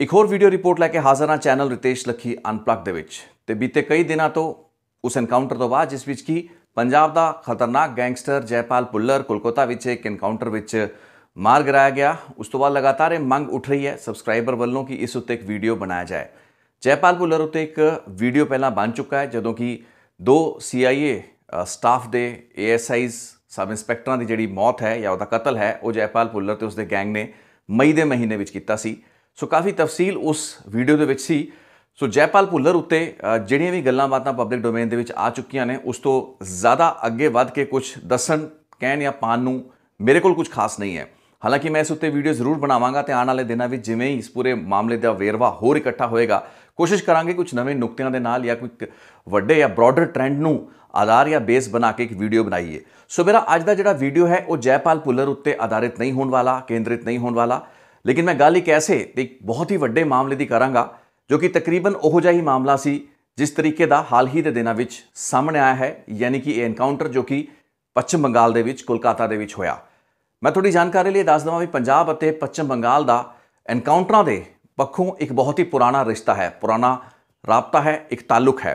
ਇੱਕ ਹੋਰ video report ਲੈ ਕੇ ਹਾਜ਼ਰ ਹਾਂ ਚੈਨਲ ਰਿਤੇਸ਼ ਲਖੀ ਅਨਪਲੱਗ ਦੇ ਵਿੱਚ ਤੇ ਬੀਤੇ ਕਈ ਦਿਨਾਂ ਤੋਂ ਉਸ ਐਨਕਾਊਂਟਰ ਤੋਂ ਬਾਅਦ ਜਿਸ ਵਿੱਚ ਕੀ ਪੰਜਾਬ ਦਾ ਖਤਰਨਾਕ ਗੈਂਗਸਟਰ ਜੈਪਾਲ ਪੁੱਲਰ ਕੋਲਕਾਤਾ ਵਿੱਚ ਇੱਕ ਐਨਕਾਊਂਟਰ ਵਿੱਚ ਮਾਰ ਗਰਾਇਆ ਗਿਆ ਉਸ ਤੋਂ ਬਾਅਦ ਲਗਾਤਾਰ ਇਹ ਮੰਗ ਉੱਠ ਰਹੀ ਹੈ ਸਬਸਕ੍ਰਾਈਬਰ ਵੱਲੋਂ ਕਿ ਇਸ ਉੱਤੇ ਇੱਕ ਵੀਡੀਓ ਬਣਾਇਆ ਜਾਏ ਜੈਪਾਲ ਪੁੱਲਰ ਉੱਤੇ ਇੱਕ ਵੀਡੀਓ ਪਹਿਲਾਂ ਬਣ ਚੁੱਕਾ ਹੈ ਜਦੋਂ ਕਿ ਦੋ ਸੀਆਈਏ ਸਟਾਫ ਦੇ ਏਐਸਆਈਜ਼ ਸਬ ਇੰਸਪੈਕਟਰਾਂ ਦੀ ਜਿਹੜੀ ਮੌਤ ਹੈ ਜਾਂ ਉਹਦਾ ਕਤਲ ਹੈ ਉਹ ਜੈਪਾਲ ਪੁੱਲਰ ਤੇ ਉਸਦੇ ਗੈਂਗ ਨੇ ਮਈ ਦੇ ਮਹੀਨੇ ਵਿੱਚ ਕੀਤਾ ਸੀ ਸੋ ਕਾਫੀ ਤਫਸੀਲ ਉਸ ਵੀਡੀਓ ਦੇ ਵਿੱਚ ਸੀ ਸੋ ਜੈਪਾਲ ਭੁੱਲਰ ਉੱਤੇ ਜਿਹੜੀਆਂ ਵੀ ਗੱਲਾਂ ਬਾਤਾਂ ਪਬਲਿਕ ਡੋਮੇਨ ਦੇ ਵਿੱਚ ਆ ਚੁੱਕੀਆਂ ਨੇ ਉਸ ਤੋਂ ਜ਼ਿਆਦਾ ਅੱਗੇ ਵੱਧ ਕੇ ਕੁਝ ਦੱਸਣ ਕਹਿਣ ਜਾਂ ਪਾਣ ਨੂੰ ਮੇਰੇ ਕੋਲ ਕੁਝ ਖਾਸ ਨਹੀਂ ਹੈ ਹਾਲਾਂਕਿ ਮੈਂ ਇਸ ਉੱਤੇ ਵੀਡੀਓ ਜ਼ਰੂਰ ਬਣਾਵਾਂਗਾ ਤੇ ਆਉਣ ਵਾਲੇ ਦਿਨਾਂ ਵਿੱਚ ਜਿਵੇਂ ਹੀ ਇਸ ਪੂਰੇ ਮਾਮਲੇ ਦਾ ਵੇਰਵਾ ਹੋਰ ਇਕੱਠਾ ਹੋਏਗਾ ਕੋਸ਼ਿਸ਼ ਕਰਾਂਗੇ ਕੁਝ ਨਵੇਂ ਨੁਕਤਿਆਂ ਦੇ ਨਾਲ ਜਾਂ ਕੋਈ ਵੱਡੇ ਜਾਂ ਬ੍ਰੌਡਰ ਟ੍ਰੈਂਡ ਨੂੰ ਆਧਾਰ ਜਾਂ ਬੇਸ ਬਣਾ ਕੇ ਇੱਕ ਵੀਡੀਓ ਬਣਾਈਏ ਸੋ ਮੇਰਾ ਅੱਜ ਦਾ ਜਿਹੜਾ ਵੀਡੀਓ ਹੈ ਉਹ ਜੈਪਾਲ ਪੁੱਲਰ ਉੱਤੇ ਆਧਾਰਿਤ ਨਹੀਂ ਹੋਣ ਵਾਲਾ ਕੇਂਦ੍ਰਿਤ ਨਹੀਂ ਹੋਣ ਵਾਲਾ ਲੇਕਿਨ ਮੈਂ ਗੱਲ ਇੱਕ ਐਸੇ ਇੱਕ ਬਹੁਤ ਹੀ ਵੱਡੇ ਮਾਮਲੇ ਦੀ ਕਰਾਂਗਾ ਜੋ ਕਿ ਤਕਰੀਬਨ ਉਹੋ ਜਿਹਾ ਹੀ ਮਾਮਲਾ ਸੀ ਜਿਸ ਤਰੀਕੇ ਦਾ ਹਾਲ ਹੀ ਦੇ ਦਿਨਾਂ ਵਿੱਚ ਸਾਹਮਣੇ ਆਇਆ ਹੈ ਯਾਨੀ ਕਿ ਇਹ ਐਨਕਾਊਂਟਰ ਜੋ ਕਿ ਪੱਛਮ ਬੰਗਾਲ ਦੇ ਵਿੱਚ ਕੋਲਕਾਤਾ ਦੇ ਵਿੱਚ ਹੋਇਆ ਮੈਂ ਤੁਹਾਡੀ ਜਾਣਕਾਰੀ ਲਈ ਦੱਸ ਦਵਾਂ ਵੀ ਪੰਜਾਬ ਅਤੇ ਪੱਛਮ ਬੰਗਾਲ ਦਾ ਐਨਕਾਊਂਟਰਾਂ ਦੇ ਪੱਖੋਂ ਇੱਕ ਬਹੁਤ ਹੀ ਪੁਰਾਣਾ ਰਿਸ਼ਤਾ ਹੈ ਪੁਰਾਣਾ ਰਾਬਤਾ ਹੈ ਇੱਕ ਤਾਲੁਕ ਹੈ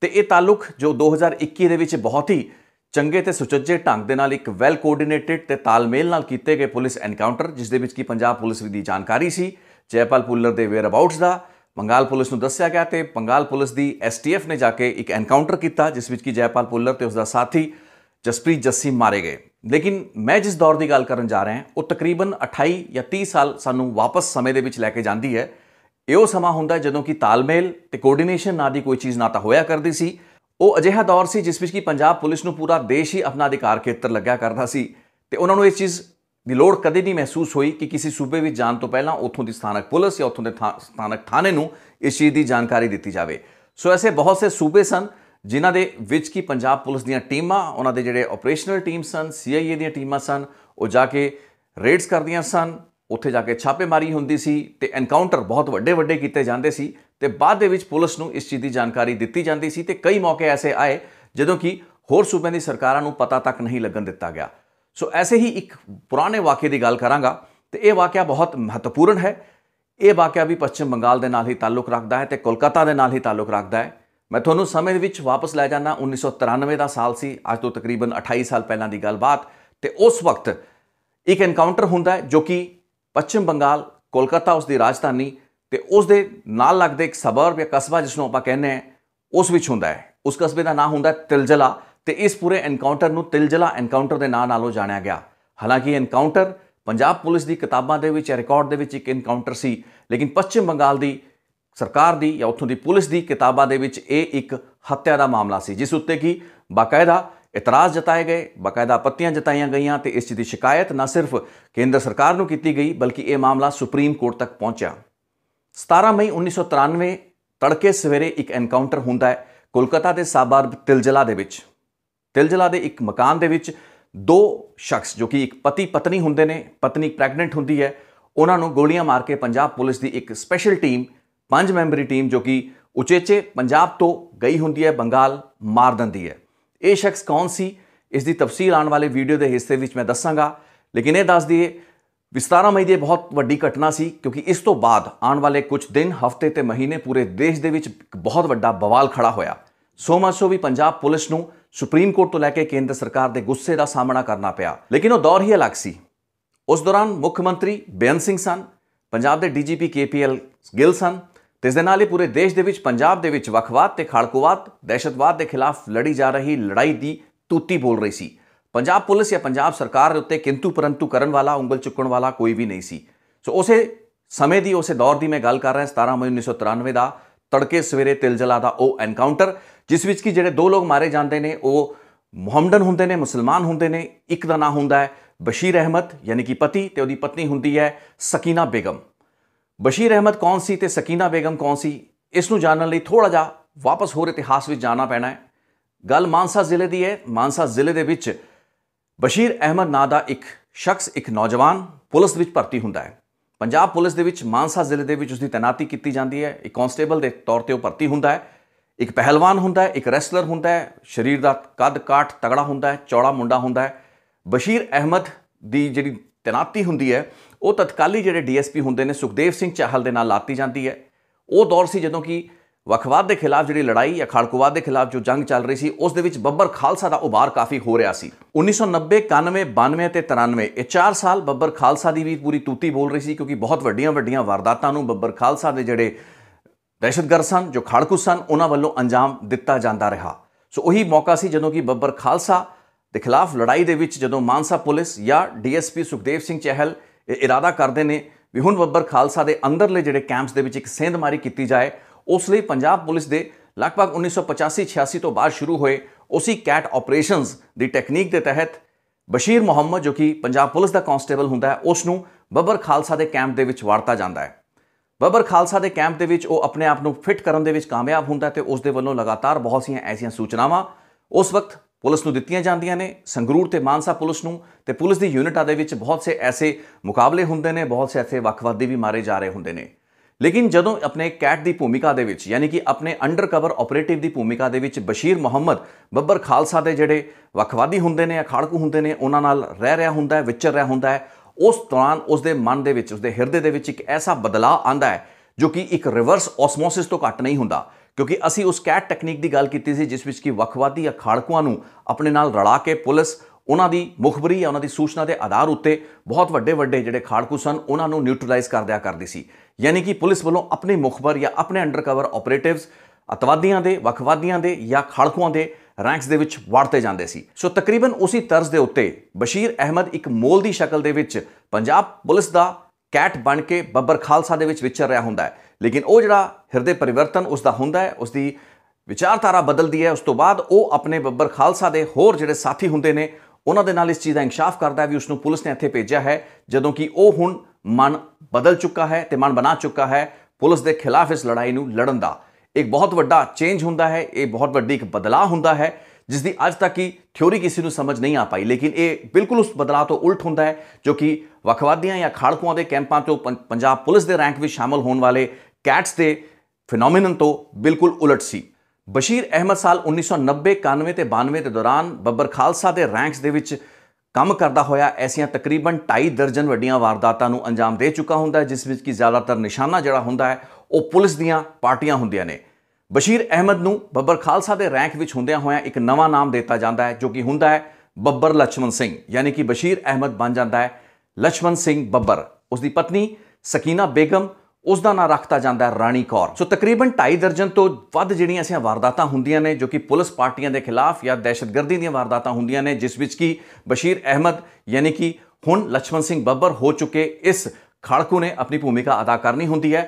ਤੇ ਇਹ ਤਾਲੁਕ ਜੋ 2021 ਦੇ ਵਿੱਚ ਬਹੁਤ ਹੀ ਚੰਗੇ ਤੇ ਸੁਚੱਜੇ ਢੰਗ ਦੇ ਨਾਲ ਇੱਕ ਵੈਲ ਕੋਆਰਡੀਨੇਟਿਡ ਤੇ ਤਾਲਮੇਲ ਨਾਲ ਕੀਤੇ ਗਏ ਪੁਲਿਸ ਐਨਕਾਊਂਟਰ ਜਿਸ ਦੇ ਵਿੱਚ ਕੀ ਪੰਜਾਬ ਪੁਲਿਸ ਦੀ ਜਾਣਕਾਰੀ ਸੀ ਜੈਪਾਲ ਪੁੱਲਰ ਦੇ ਵੇਅਰ ਅਬਾਊਟਸ ਦਾ ਬੰਗਾਲ ਪੁਲਿਸ ਨੂੰ ਦੱਸਿਆ ਗਿਆ ਤੇ ਬੰਗਾਲ ਪੁਲਿਸ ਦੀ ਐਸਟੀਐਫ ਨੇ ਜਾ ਕੇ ਇੱਕ ਐਨਕਾਊਂਟਰ ਕੀਤਾ ਜਿਸ ਵਿੱਚ ਕੀ ਜੈਪਾਲ ਪੁੱਲਰ ਤੇ ਉਸ ਦਾ ਸਾਥੀ ਜਸਪ੍ਰੀਤ ਜੱਸੀ ਮਾਰੇ ਗਏ ਲੇਕਿਨ ਮੈਂ ਜਿਸ ਦੌਰ ਦੀ ਗੱਲ ਕਰਨ ਜਾ ਰਹੇ ਹਾਂ ਉਹ ਤਕਰੀਬਨ 28 ਜਾਂ 30 ਸਾਲ ਸਾਨੂੰ ਵਾਪਸ ਸਮੇਂ ਦੇ ਵਿੱਚ ਲੈ ਕੇ ਜਾਂਦੀ ਹੈ ਇਹੋ ਸਮਾਂ ਹੁੰਦਾ ਜਦੋਂ ਕਿ ਤਾਲਮੇਲ ਤੇ ਕੋਆਰਡੀਨੇਸ਼ਨ ਨਾਲ ਦੀ ਕੋਈ ਚੀਜ਼ ਨਾ ਤਾਂ ਹੋਇਆ ਕਰਦੀ ਸੀ ਉਹ ਅਜਿਹਾ ਦੌਰ ਸੀ ਜਿਸ ਵਿੱਚ ਕਿ ਪੰਜਾਬ ਪੁਲਿਸ ਨੂੰ ਪੂਰਾ ਦੇਸ਼ ਹੀ ਆਪਣਾ ਅਧਿਕਾਰ ਖੇਤਰ ਲੱਗਿਆ ਕਰਦਾ ਸੀ ਤੇ ਉਹਨਾਂ ਨੂੰ ਇਸ ਚੀਜ਼ ਦੀ ਲੋੜ ਕਦੇ ਨਹੀਂ ਮਹਿਸੂਸ ਹੋਈ ਕਿ ਕਿਸੇ ਸੂਬੇ ਵਿੱਚ ਜਾਣ ਤੋਂ ਪਹਿਲਾਂ ਉੱਥੋਂ ਦੀ ਸਥਾਨਕ ਪੁਲਿਸ ਜਾਂ ਉੱਥੋਂ ਦੇ ਸਥਾਨਕ ਥਾਣੇ ਨੂੰ ਇਸ ਚੀਜ਼ ਦੀ ਜਾਣਕਾਰੀ ਦਿੱਤੀ ਜਾਵੇ ਸੋ ਐਸੇ ਬਹੁਤ ਸੇ ਸੂਬੇ ਸਨ ਜਿਨ੍ਹਾਂ ਦੇ ਵਿੱਚ ਕੀ ਪੰਜਾਬ ਪੁਲਿਸ ਦੀਆਂ ਟੀਮਾਂ ਉਹਨਾਂ ਦੇ ਜਿਹੜੇ ਆਪਰੇਸ਼ਨਲ ਟੀਮ ਸਨ ਸੀਆਈਏ ਦੀਆਂ ਟੀਮਾਂ ਸਨ ਉਹ ਜਾ ਕੇ ਰੇਡਸ ਕਰਦੀਆਂ ਸਨ ਉੱਥੇ ਜਾ ਕੇ ਛਾਪੇਮਾਰੀ ਹੁੰਦੀ ਸੀ ਤੇ ਐਨਕਾਊਂਟਰ ਬਹੁਤ ਵੱਡੇ ਵੱਡੇ ਕੀਤੇ ਜਾਂਦੇ ਸੀ ਤੇ ਬਾਅਦ ਦੇ ਵਿੱਚ ਪੁਲਿਸ ਨੂੰ ਇਸ ਚੀਜ਼ ਦੀ ਜਾਣਕਾਰੀ ਦਿੱਤੀ ਜਾਂਦੀ ਸੀ ਤੇ ਕਈ ਮੌਕੇ ਐਸੇ ਆਏ ਜਦੋਂ ਕਿ ਹੋਰ ਸੂਬਿਆਂ ਦੀ ਸਰਕਾਰਾਂ ਨੂੰ ਪਤਾ ਤੱਕ ਨਹੀਂ ਲੱਗਣ ਦਿੱਤਾ ਗਿਆ ਸੋ ਐਸੇ ਹੀ ਇੱਕ ਪੁਰਾਣੇ ਵਾਕਿਆ ਦੀ ਗੱਲ ਕਰਾਂਗਾ ਤੇ ਇਹ ਵਾਕਿਆ ਬਹੁਤ ਮਹੱਤਵਪੂਰਨ ਹੈ ਇਹ ਵਾਕਿਆ ਵੀ ਪੱਛਮ ਬੰਗਾਲ ਦੇ ਨਾਲ ਹੀ ਤਾਲੁਕ ਰੱਖਦਾ ਹੈ ਤੇ ਕੋਲਕਾਤਾ ਦੇ ਨਾਲ ਹੀ ਤਾਲੁਕ ਰੱਖਦਾ ਹੈ ਮੈਂ ਤੁਹਾਨੂੰ ਸਮੇਂ ਵਿੱਚ ਵਾਪਸ ਲੈ ਜਾਣਾ 1993 ਦਾ ਸਾਲ ਸੀ ਅੱਜ ਤੋਂ ਤਕਰੀਬਨ 28 ਸਾਲ ਪਹਿਲਾਂ ਦੀ ਗੱਲਬਾਤ ਤੇ ਉਸ ਵਕਤ ਇੱਕ ਐਨਕਾਊਂਟਰ ਹੁੰਦਾ ਹੈ ਜੋ ਕਿ ਪੱਛਮ ਬੰਗਾਲ ਕੋਲਕਾਤਾ ਉਸ ਦੀ ਰਾਜਧਾਨੀ ਤੇ ਉਸ ਦੇ ਨਾਲ ਲੱਗਦੇ ਇੱਕ ਸਬਰ ਜਾਂ ਕਸਬਾ ਜਿਸ ਨੂੰ ਆਪਾਂ ਕਹਿੰਦੇ ਆ ਉਸ ਵਿੱਚ ਹੁੰਦਾ ਹੈ ਉਸ ਕਸਬੇ ਦਾ ਨਾਮ ਹੁੰਦਾ ਤਿਲਜਲਾ ਤੇ ਇਸ ਪੂਰੇ ਐਨਕਾਊਂਟਰ ਨੂੰ ਤਿਲਜਲਾ ਐਨਕਾਊਂਟਰ ਦੇ ਨਾਂ ਨਾਲੋਂ ਜਾਣਿਆ ਗਿਆ ਹਾਲਾਂਕਿ ਐਨਕਾਊਂਟਰ ਪੰਜਾਬ ਪੁਲਿਸ ਦੀ ਕਿਤਾਬਾਂ ਦੇ ਵਿੱਚ ਰਿਕਾਰਡ ਦੇ ਵਿੱਚ ਇੱਕ ਐਨਕਾਊਂਟਰ ਸੀ ਲੇਕਿਨ ਪੱਛਮ ਬੰਗਾਲ ਦੀ ਸਰਕਾਰ ਦੀ ਜਾਂ ਉੱਥੋਂ ਦੀ ਪੁਲਿਸ ਦੀ ਕਿਤਾਬਾਂ ਦੇ ਵਿੱਚ ਇਹ ਇੱਕ ਹੱਤਿਆ ਦਾ ਮਾਮਲਾ ਸੀ ਜਿਸ ਉੱਤੇ ਕੀ ਬਾਕਾਇਦਾ ਇਤਰਾਜ਼ ਜਤਾਏ ਗਏ ਬਕਾਇਦਾ ਪੱਤੀਆਂ ਜਤਾਈਆਂ ਗਈਆਂ ਤੇ ਇਸ ਦੀ ਸ਼ਿਕਾਇਤ ਨਾ ਸਿਰਫ ਕੇਂਦਰ ਸਰਕਾਰ ਨੂੰ ਕੀਤੀ ਗਈ ਬਲਕਿ ਇਹ ਮਾਮਲਾ ਸੁਪਰੀਮ ਕੋਰਟ ਤੱਕ ਪਹੁੰਚਿਆ 17 ਮਈ 1993 ਤੜਕੇ ਸਵੇਰੇ ਇੱਕ ਐਨਕਾਊਂਟਰ ਹੁੰਦਾ ਹੈ ਕੋਲਕਾਤਾ ਦੇ ਸਾਬਾਰਬ ਤਿਲਜਲਾ ਦੇ ਵਿੱਚ ਤਿਲਜਲਾ ਦੇ ਇੱਕ ਮਕਾਨ ਦੇ ਵਿੱਚ ਦੋ ਸ਼ਖਸ ਜੋ ਕਿ ਇੱਕ ਪਤੀ ਪਤਨੀ ਹੁੰਦੇ ਨੇ ਪਤਨੀ ਪ੍ਰੈਗਨੈਂਟ ਹੁੰਦੀ ਹੈ ਉਹਨਾਂ ਨੂੰ ਗੋਲੀਆਂ ਮਾਰ ਕੇ ਪੰਜਾਬ ਪੁਲਿਸ ਦੀ ਇੱਕ ਸਪੈਸ਼ਲ ਟੀਮ ਪੰਜ ਮੈਂਬਰੀ ਟੀਮ ਜੋ ਕਿ ਉਚੇਚੇ ਪੰਜਾਬ ਤੋਂ ਗਈ ਹੁੰਦੀ ਹੈ ਬੰਗਾਲ ਮਾਰ ਦਿੰਦੀ ਹੈ ਇਹ ਸ਼ਖਸ ਕੌਣ ਸੀ ਇਸ ਦੀ ਤਫਸੀਲ ਆਉਣ ਵਾਲੇ ਵੀਡੀਓ ਦੇ ਹਿੱਸੇ ਵਿੱਚ ਮੈਂ ਦੱਸਾਂਗਾ ਲੇਕਿਨ ਇਹ ਦੱਸ ਦਈਏ ਵਿਸਤਾਰਾ ਮਈ ਦੀ ਬਹੁਤ ਵੱਡੀ ਘਟਨਾ ਸੀ ਕਿਉਂਕਿ ਇਸ ਤੋਂ ਬਾਅਦ ਆਉਣ ਵਾਲੇ ਕੁਝ ਦਿਨ ਹਫ਼ਤੇ ਤੇ ਮਹੀਨੇ ਪੂਰੇ ਦੇਸ਼ ਦੇ ਵਿੱਚ ਬਹੁਤ ਵੱਡਾ ਬਵਾਲ ਖੜਾ ਹੋਇਆ ਸੋਮਾਸੋ ਵੀ ਪੰਜਾਬ ਪੁਲਿਸ ਨੂੰ ਸੁਪਰੀਮ ਕੋਰਟ ਤੋਂ ਲੈ ਕੇ ਕੇਂਦਰ ਸਰਕਾਰ ਦੇ ਗੁੱਸੇ ਦਾ ਸਾਹਮਣਾ ਕਰਨਾ ਪਿਆ ਲੇਕਿਨ ਉਹ ਦੌਰ ਹੀ ਅਲੱਗ ਸੀ ਉਸ ਦੌਰਾਨ ਮੁੱਖ ਮੰਤਰੀ ਬੇਨ ਸਿੰਘ ਸਨ ਪੰਜਾਬ ਦੇ ਡੀਜੀਪੀ ਕੇਪੀਐਲ ਗਿੱਲ ਸਨ ਤੇ ਇਸ ਦੇ ਨਾਲ ਹੀ ਪੂਰੇ ਦੇਸ਼ ਦੇ ਵਿੱਚ ਪੰਜਾਬ ਦੇ ਵਿੱਚ ਵਖਵਾਦ ਤੇ ਖੜਕੂਵਾਦ ਦਹਿਸ਼ਤਵਾਦ ਦੇ ਖਿਲਾਫ ਲੜੀ ਜਾ ਰਹੀ ਲੜਾਈ ਦੀ ਤੂਤੀ ਬੋਲ ਰਹੀ ਸੀ ਪੰਜਾਬ ਪੁਲਿਸ ਜਾਂ ਪੰਜਾਬ ਸਰਕਾਰ ਦੇ ਉੱਤੇ ਕਿੰਤੂ ਪਰੰਤੂ ਕਰਨ ਵਾਲਾ ਉਂਗਲ ਚੁੱਕਣ ਵਾਲਾ ਕੋਈ ਵੀ ਨਹੀਂ ਸੀ ਸੋ ਉਸੇ ਸਮੇਂ ਦੀ ਉਸੇ ਦੌਰ ਦੀ ਮੈਂ ਗੱਲ ਕਰ ਰਿਹਾ 17 ਮਈ 1993 ਦਾ ਤੜਕੇ ਸਵੇਰੇ ਤਿਲਜਲਾ ਦਾ ਉਹ ਐਨਕਾਊਂਟਰ ਜਿਸ ਵਿੱਚ ਕਿ ਜਿਹੜੇ ਦੋ ਲੋਕ ਮਾਰੇ ਜਾਂਦੇ ਨੇ ਉਹ ਮੁਹੰਮਦਨ ਹੁੰਦੇ ਨੇ ਮੁਸਲਮਾਨ ਹੁੰਦੇ ਨੇ ਇੱਕ ਦਾ ਨਾਂ ਹੁੰਦਾ ਹੈ ਬਸ਼ੀਰ ਅਹਿਮਦ ਯਾਨੀ ਕਿ ਪਤੀ ਤੇ ਉਹਦੀ ਪਤਨੀ ਹੁੰਦੀ ਹੈ ਸਕੀਨਾ ਬੇਗਮ ਬਸ਼ੀਰ ਅਹਿਮਦ ਕੌਣ ਸੀ ਤੇ ਸਕੀਨਾ ਬੇਗਮ ਕੌਣ ਸੀ ਇਸ ਨੂੰ ਜਾਣਨ ਲਈ ਥੋੜਾ ਜਿਹਾ ਵਾਪਸ ਹੋਰ ਇਤਿਹਾਸ ਵਿੱਚ ਜਾਣਾ ਪੈਣਾ ਹੈ ਗੱਲ ਮਾਨਸਾ ਜ਼ਿਲ੍ਹੇ ਦੀ ਹੈ ਮਾਨਸਾ ਜ਼ਿਲ੍ਹੇ ਦੇ ਵਿੱਚ ਬਸ਼ੀਰ ਅਹਿਮਦ ਨਾਂ ਦਾ ਇੱਕ ਸ਼ਖਸ ਇੱਕ ਨੌਜਵਾਨ ਪੁਲਿਸ ਵਿੱਚ ਭਰਤੀ ਹੁੰਦਾ ਹੈ ਪੰਜਾਬ ਪੁਲਿਸ ਦੇ ਵਿੱਚ ਮਾਨਸਾ ਜ਼ਿਲ੍ਹੇ ਦੇ ਵਿੱਚ ਉਸ ਦੀ ਤਾਇਨਾਤੀ ਕੀਤੀ ਜਾਂਦੀ ਹੈ ਇੱਕ ਕਨਸਟੇਬਲ ਦੇ ਤੌਰ ਤੇ ਉਹ ਭਰਤੀ ਹੁੰਦਾ ਹੈ ਇੱਕ ਪਹਿਲਵਾਨ ਹੁੰਦਾ ਹੈ ਇੱਕ ਰੈਸਲਰ ਹੁੰਦਾ ਹੈ ਸਰੀਰ ਦਾ ਕੱਦ ਕਾਠ ਤਗੜਾ ਹੁੰਦਾ ਹੈ ਚੌੜਾ ਮੁੰਡਾ ਹੁੰਦਾ ਹੈ ਬਸ਼ੀਰ ਅਹਿਮਦ ਦੀ ਜਿਹੜੀ ਤੈਨਾਤੀ ਹੁੰਦੀ ਹੈ ਉਹ ਤਤਕਾਲੀ ਜਿਹੜੇ ਡੀਐਸਪੀ ਹੁੰਦੇ ਨੇ ਸੁਖਦੇਵ ਸਿੰਘ ਚਾਹਲ ਦੇ ਨਾਲ ਲਾਤੀ ਜਾਂਦੀ ਹੈ ਉਹ ਦੌਰ ਸੀ ਜਦੋਂ ਕਿ ਵਖਵਾਦ ਦੇ ਖਿਲਾਫ ਜਿਹੜੀ ਲੜਾਈ ਜਾਂ ਖਾਲਕੂਵਾਦ ਦੇ ਖਿਲਾਫ ਜੋ ਜੰਗ ਚੱਲ ਰਹੀ ਸੀ ਉਸ ਦੇ ਵਿੱਚ ਬੱਬਰ ਖਾਲਸਾ ਦਾ ਉਭਾਰ ਕਾਫੀ ਹੋ ਰਿਹਾ ਸੀ 1990 91 92 ਤੇ 93 ਇਹ 4 ਸਾਲ ਬੱਬਰ ਖਾਲਸਾ ਦੀ ਵੀ ਪੂਰੀ ਤੂਤੀ ਬੋਲ ਰਹੀ ਸੀ ਕਿਉਂਕਿ ਬਹੁਤ ਵੱਡੀਆਂ ਵੱਡੀਆਂ ਵਾਰਦਾਤਾਂ ਨੂੰ ਬੱਬਰ ਖਾਲਸਾ ਦੇ ਜਿਹੜੇ ਦਹਿਸ਼ਤਗਰ ਸਨ ਜੋ ਖਾਲਕੂ ਸਨ ਉਹਨਾਂ ਵੱਲੋਂ ਅੰਜਾਮ ਦਿੱਤਾ ਜਾਂਦਾ ਰਿਹਾ ਸੋ ਉਹੀ ਮੌਕਾ ਸੀ ਜਦੋਂ ਕਿ ਬੱਬਰ ਖਾਲਸਾ ਦੇ ਖਿਲਾਫ ਲੜਾਈ ਦੇ ਵਿੱਚ ਜਦੋਂ ਮਾਨਸਾ ਪੁਲਿਸ ਜਾਂ ਡੀਐਸਪੀ ਸੁਖਦੇਵ ਸਿੰਘ ਚਹਿਲ ਇਰਾਦਾ ਕਰਦੇ ਨੇ ਵੀ ਹੁਣ ਬੱਬਰ ਖਾਲਸਾ ਦੇ ਅੰਦਰਲੇ ਜਿਹੜੇ ਕੈਂਪਸ ਦੇ ਵਿੱਚ ਇੱਕ ਸੇਂਧਮਾਰੀ ਕੀਤੀ ਜਾਏ ਉਸ ਲਈ ਪੰਜਾਬ ਪੁਲਿਸ ਦੇ ਲਗਭਗ 1985-86 ਤੋਂ ਬਾਅਦ ਸ਼ੁਰੂ ਹੋਏ ਉਸੀ ਕੈਟ ਆਪਰੇਸ਼ਨਸ ਦੀ ਟੈਕਨੀਕ ਦੇ ਤਹਿਤ ਬਸ਼ੀਰ ਮੁਹੰਮਦ ਜੋ ਕਿ ਪੰਜਾਬ ਪੁਲਿਸ ਦਾ ਕਾਂਸਟੇਬਲ ਹੁੰਦਾ ਹੈ ਉਸ ਨੂੰ ਬੱਬਰ ਖਾਲਸਾ ਦੇ ਕੈਂਪ ਦੇ ਵਿੱਚ ਵੜਤਾ ਜਾਂਦਾ ਹੈ ਬੱਬਰ ਖਾਲਸਾ ਦੇ ਕੈਂਪ ਦੇ ਵਿੱਚ ਉਹ ਆਪਣੇ ਆਪ ਨੂੰ ਫਿੱਟ ਕਰਨ ਦੇ ਵਿੱਚ ਕਾਮਯਾਬ ਹੁੰਦਾ ਤੇ ਉਸ ਦੇ ਵੱਲੋਂ ਲਗਾਤਾਰ ਬਹੁਤ ਸੀਆਂ ਐਸੀਆਂ ਸੂਚਨਾਵਾਂ ਉਸ ਵਕਤ ਪੁਲਿਸ ਨੂੰ ਦਿੱਤੀਆਂ ਜਾਂਦੀਆਂ ਨੇ ਸੰਗਰੂਰ ਤੇ ਮਾਨਸਾ ਪੁਲਿਸ ਨੂੰ ਤੇ ਪੁਲਿਸ ਦੀ ਯੂਨਿਟਾਂ ਦੇ ਵਿੱਚ ਬਹੁਤ ਸੇ ਐਸੇ ਮੁਕਾਬਲੇ ਹੁੰਦੇ ਨੇ ਬਹੁਤ ਸੇ ਐਸੇ ਵਕਵਾਦੀ ਵੀ ਮਾਰੇ ਜਾ ਰਹੇ ਹੁੰਦੇ ਨੇ ਲੇਕਿਨ ਜਦੋਂ ਆਪਣੇ ਕੈਟ ਦੀ ਭੂਮਿਕਾ ਦੇ ਵਿੱਚ ਯਾਨੀ ਕਿ ਆਪਣੇ ਅੰਡਰਕਵਰ ਆਪਰੇਟਿਵ ਦੀ ਭੂਮਿਕਾ ਦੇ ਵਿੱਚ ਬਸ਼ੀਰ ਮੁਹੰਮਦ ਬੱਬਰ ਖਾਲਸਾ ਦੇ ਜਿਹੜੇ ਵਖਵਾਦੀ ਹੁੰਦੇ ਨੇ ਅਖਾੜਕੂ ਹੁੰਦੇ ਨੇ ਉਹਨਾਂ ਨਾਲ ਰਹਿ ਰਿਹਾ ਹੁੰਦਾ ਹੈ ਵਿਚਰ ਰਿਹਾ ਹੁੰਦਾ ਹੈ ਉਸ ਦੌਰਾਨ ਉਸ ਦੇ ਮਨ ਦੇ ਵਿੱਚ ਉਸ ਦੇ ਹਿਰਦੇ ਦੇ ਵਿੱਚ ਇੱਕ ਐਸਾ ਬਦਲਾਅ ਆਂਦਾ ਹੈ ਜੋ ਕਿ ਇੱਕ ਰਿਵਰਸ ਆਸਮੋਸਿਸ ਤੋਂ ਘੱਟ ਨਹੀਂ ਹੁੰਦਾ ਕਿਉਂਕਿ ਅਸੀਂ ਉਸ ਕੈਟ ਟੈਕਨੀਕ ਦੀ ਗੱਲ ਕੀਤੀ ਸੀ ਜਿਸ ਵਿੱਚ ਕਿ ਵਖਵਾਦੀ ਅਖਾੜਕੂਆਂ ਨੂੰ ਆਪਣੇ ਨਾਲ ਰਲਾ ਕੇ ਪੁਲਿਸ ਉਹਨਾਂ ਦੀ ਮੁਖਬਰੀ ਜਾਂ ਉਹਨਾਂ ਦੀ ਸੂਚਨਾ ਦੇ ਆਧਾਰ ਉੱਤੇ ਬਹੁਤ ਵੱਡੇ ਵੱਡੇ ਜਿਹੜੇ ਖਾੜਕੂ ਸਨ ਉਹਨਾਂ ਨੂੰ ਨਿਊਟਰਲਾਈਜ਼ ਕਰ ਦਿਆ ਕਰਦੀ ਸੀ ਯਾਨੀ ਕਿ ਪੁਲਿਸ ਵੱਲੋਂ ਆਪਣੇ ਮੁਖਬਰ ਜਾਂ ਆਪਣੇ ਅੰਡਰਕਵਰ ਆਪਰੇਟਿਵਸ ਅਤਵਾਦੀਆਂ ਦੇ ਵਖਵਾਦੀਆਂ ਦੇ ਜਾਂ ਖਾੜਕੂਆਂ ਦੇ ਰੈਂਕਸ ਦੇ ਵਿੱਚ ਵੜਤੇ ਜਾਂਦੇ ਸੀ ਸੋ ਤਕਰੀਬਨ ਉਸੇ ਤਰਜ਼ ਦੇ ਉੱਤੇ ਬਸ਼ੀਰ ਅਹਿਮਦ ਇੱਕ ਮੋਲ ਦੀ ਸ਼ਕਲ ਦੇ ਵਿੱਚ ਪੰਜਾਬ ਪੁਲਿਸ ਦਾ ਕੈਟ ਬਣ ਕੇ ਬੱਬਰ ਖਾਲਸਾ ਦੇ ਵਿੱਚ ਵਿਚਰ ਰਿਹਾ ਹੁੰਦਾ ਹੈ ਲੇਕਿਨ ਉਹ ਜਿਹੜਾ ਹਿਰਦੇ ਪਰਿਵਰਤਨ ਉਸ ਦਾ ਹੁੰਦਾ ਹੈ ਉਸ ਦੀ ਵਿਚਾਰਧਾਰਾ ਬਦਲਦੀ ਹੈ ਉਸ ਤੋਂ ਬਾਅਦ ਉਹ ਆਪਣੇ ਬੱਬਰ ਖਾਲਸਾ ਦੇ ਹੋਰ ਜਿਹੜੇ ਸਾਥੀ ਹੁੰਦੇ ਨੇ ਉਹਨਾਂ ਦੇ ਨਾਲ ਇਸ ਚੀਜ਼ ਦਾ ਇਨਕਸ਼ਾਫ ਕਰਦਾ ਹੈ ਵੀ ਉਸ ਨੂੰ ਪੁਲਿਸ ਨੇ ਇੱਥੇ ਭੇਜਿਆ ਹੈ ਜਦੋਂ ਕਿ ਉਹ ਹੁਣ ਮਨ ਬਦਲ ਚੁੱਕਾ ਹੈ ਤੇ ਮਨ ਬਣਾ ਚੁੱਕਾ ਹੈ ਪੁਲਿਸ ਦੇ ਖਿਲਾਫ ਇਸ ਲੜਾਈ ਨੂੰ ਲੜਨ ਦਾ ਇੱਕ ਬਹੁਤ ਵੱਡਾ ਚੇਂਜ ਹੁੰਦਾ ਹੈ ਇਹ ਬਹੁਤ ਵੱਡੀ ਇੱਕ ਬਦਲਾਅ ਹੁੰਦਾ ਹੈ ਜਿਸ ਦੀ ਅੱਜ ਤੱਕ ਹੀ ਥਿਉਰੀ ਕਿਸੇ ਨੂੰ ਸਮਝ ਨਹੀਂ ਆ ਪਾਈ ਲੇਕਿਨ ਇਹ ਬਿਲਕੁਲ ਉਸ ਬਦਲਾਅ ਤੋਂ ਉਲਟ ਹੁੰਦਾ ਹੈ ਜੋ ਕਿ ਵਖਵਾਦੀਆਂ ਜਾਂ ਖਾੜਕੂਆਂ ਦੇ ਕੈਂਪਾਂ ਤੋਂ ਪੰਜਾਬ ਪੁਲਿਸ ਦੇ ਰੈਂਕ ਵਿੱਚ ਸ਼ਾਮਲ ਹੋਣ ਵਾਲੇ ਕੈਟਸ ਦੇ ਫੀਨੋਮੀਨਨ ਤੋਂ ਬਿਲਕੁਲ ਉਲਟ ਸੀ ਬਸ਼ੀਰ ਅਹਿਮਦ ਸਾਲ 1990 91 ਤੇ 92 ਦੇ ਦੌਰਾਨ ਬੱਬਰ ਖਾਲਸਾ ਦੇ ਰੈਂਕਸ ਦੇ ਵਿੱਚ ਕੰਮ ਕਰਦਾ ਹੋਇਆ ਐਸੀਆਂ ਤਕਰੀਬਨ 2.5 ਦਰਜਨ ਵੱਡੀਆਂ ਵਾਰਦਾਤਾਂ ਨੂੰ ਅੰਜਾਮ ਦੇ ਚੁੱਕਾ ਹੁੰਦਾ ਜਿਸ ਵਿੱਚ ਕੀ ਜ਼ਿਆਦਾਤਰ ਨਿਸ਼ਾਨਾ ਜਿਹੜਾ ਹੁੰਦਾ ਹੈ ਉਹ ਪੁਲਿਸ ਦੀਆਂ ਪਾਰਟੀਆਂ ਹੁੰਦੀਆਂ ਨੇ ਬਸ਼ੀਰ ਅਹਿਮਦ ਨੂੰ ਬੱਬਰ ਖਾਲਸਾ ਦੇ ਰੈਂਕ ਵਿੱਚ ਹੁੰਦਿਆਂ ਹੋਇਆਂ ਇੱਕ ਨਵਾਂ ਨਾਮ ਦਿੱਤਾ ਜਾਂਦਾ ਹੈ ਜੋ ਕਿ ਹੁੰਦਾ ਹੈ ਬੱਬਰ ਲక్ష్మణ ਸਿੰਘ ਯਾਨੀ ਕਿ ਬਸ਼ੀਰ ਅਹਿਮਦ ਬਣ ਜਾਂਦਾ ਹੈ ਲక్ష్మణ ਸਿੰਘ ਬੱਬਰ ਉਸ ਦੀ ਪਤਨੀ ਸਕੀਨਾ ਬੇਗਮ ਉਸ ਦਾ ਨਾਂ ਰੱਖਤਾ ਜਾਂਦਾ ਹੈ ਰਾਣੀ ਕੌਰ ਸੋ ਤਕਰੀਬਨ 2.5 ਦਰਜਨ ਤੋਂ ਵੱਧ ਜਿਹੜੀਆਂ ਅਸੀਂ ਵਾਰਦਾਤਾਂ ਹੁੰਦੀਆਂ ਨੇ ਜੋ ਕਿ ਪੁਲਿਸ ਪਾਰਟੀਆਂ ਦੇ ਖਿਲਾਫ ਜਾਂ ਦਹਿਸ਼ਤਗਰਦੀ ਦੀਆਂ ਵਾਰਦਾਤਾਂ ਹੁੰਦੀਆਂ ਨੇ ਜਿਸ ਵਿੱਚ ਕੀ ਬਸ਼ੀਰ ਅਹਿਮਦ ਯਾਨੀ ਕਿ ਹੁਣ ਲక్ష్మణ ਸਿੰਘ ਬੱਬਰ ਹੋ ਚੁੱਕੇ ਇਸ ਖੜਕੂ ਨੇ ਆਪਣੀ ਭੂਮਿਕਾ ਅਦਾ ਕਰਨੀ ਹੁੰਦੀ ਹੈ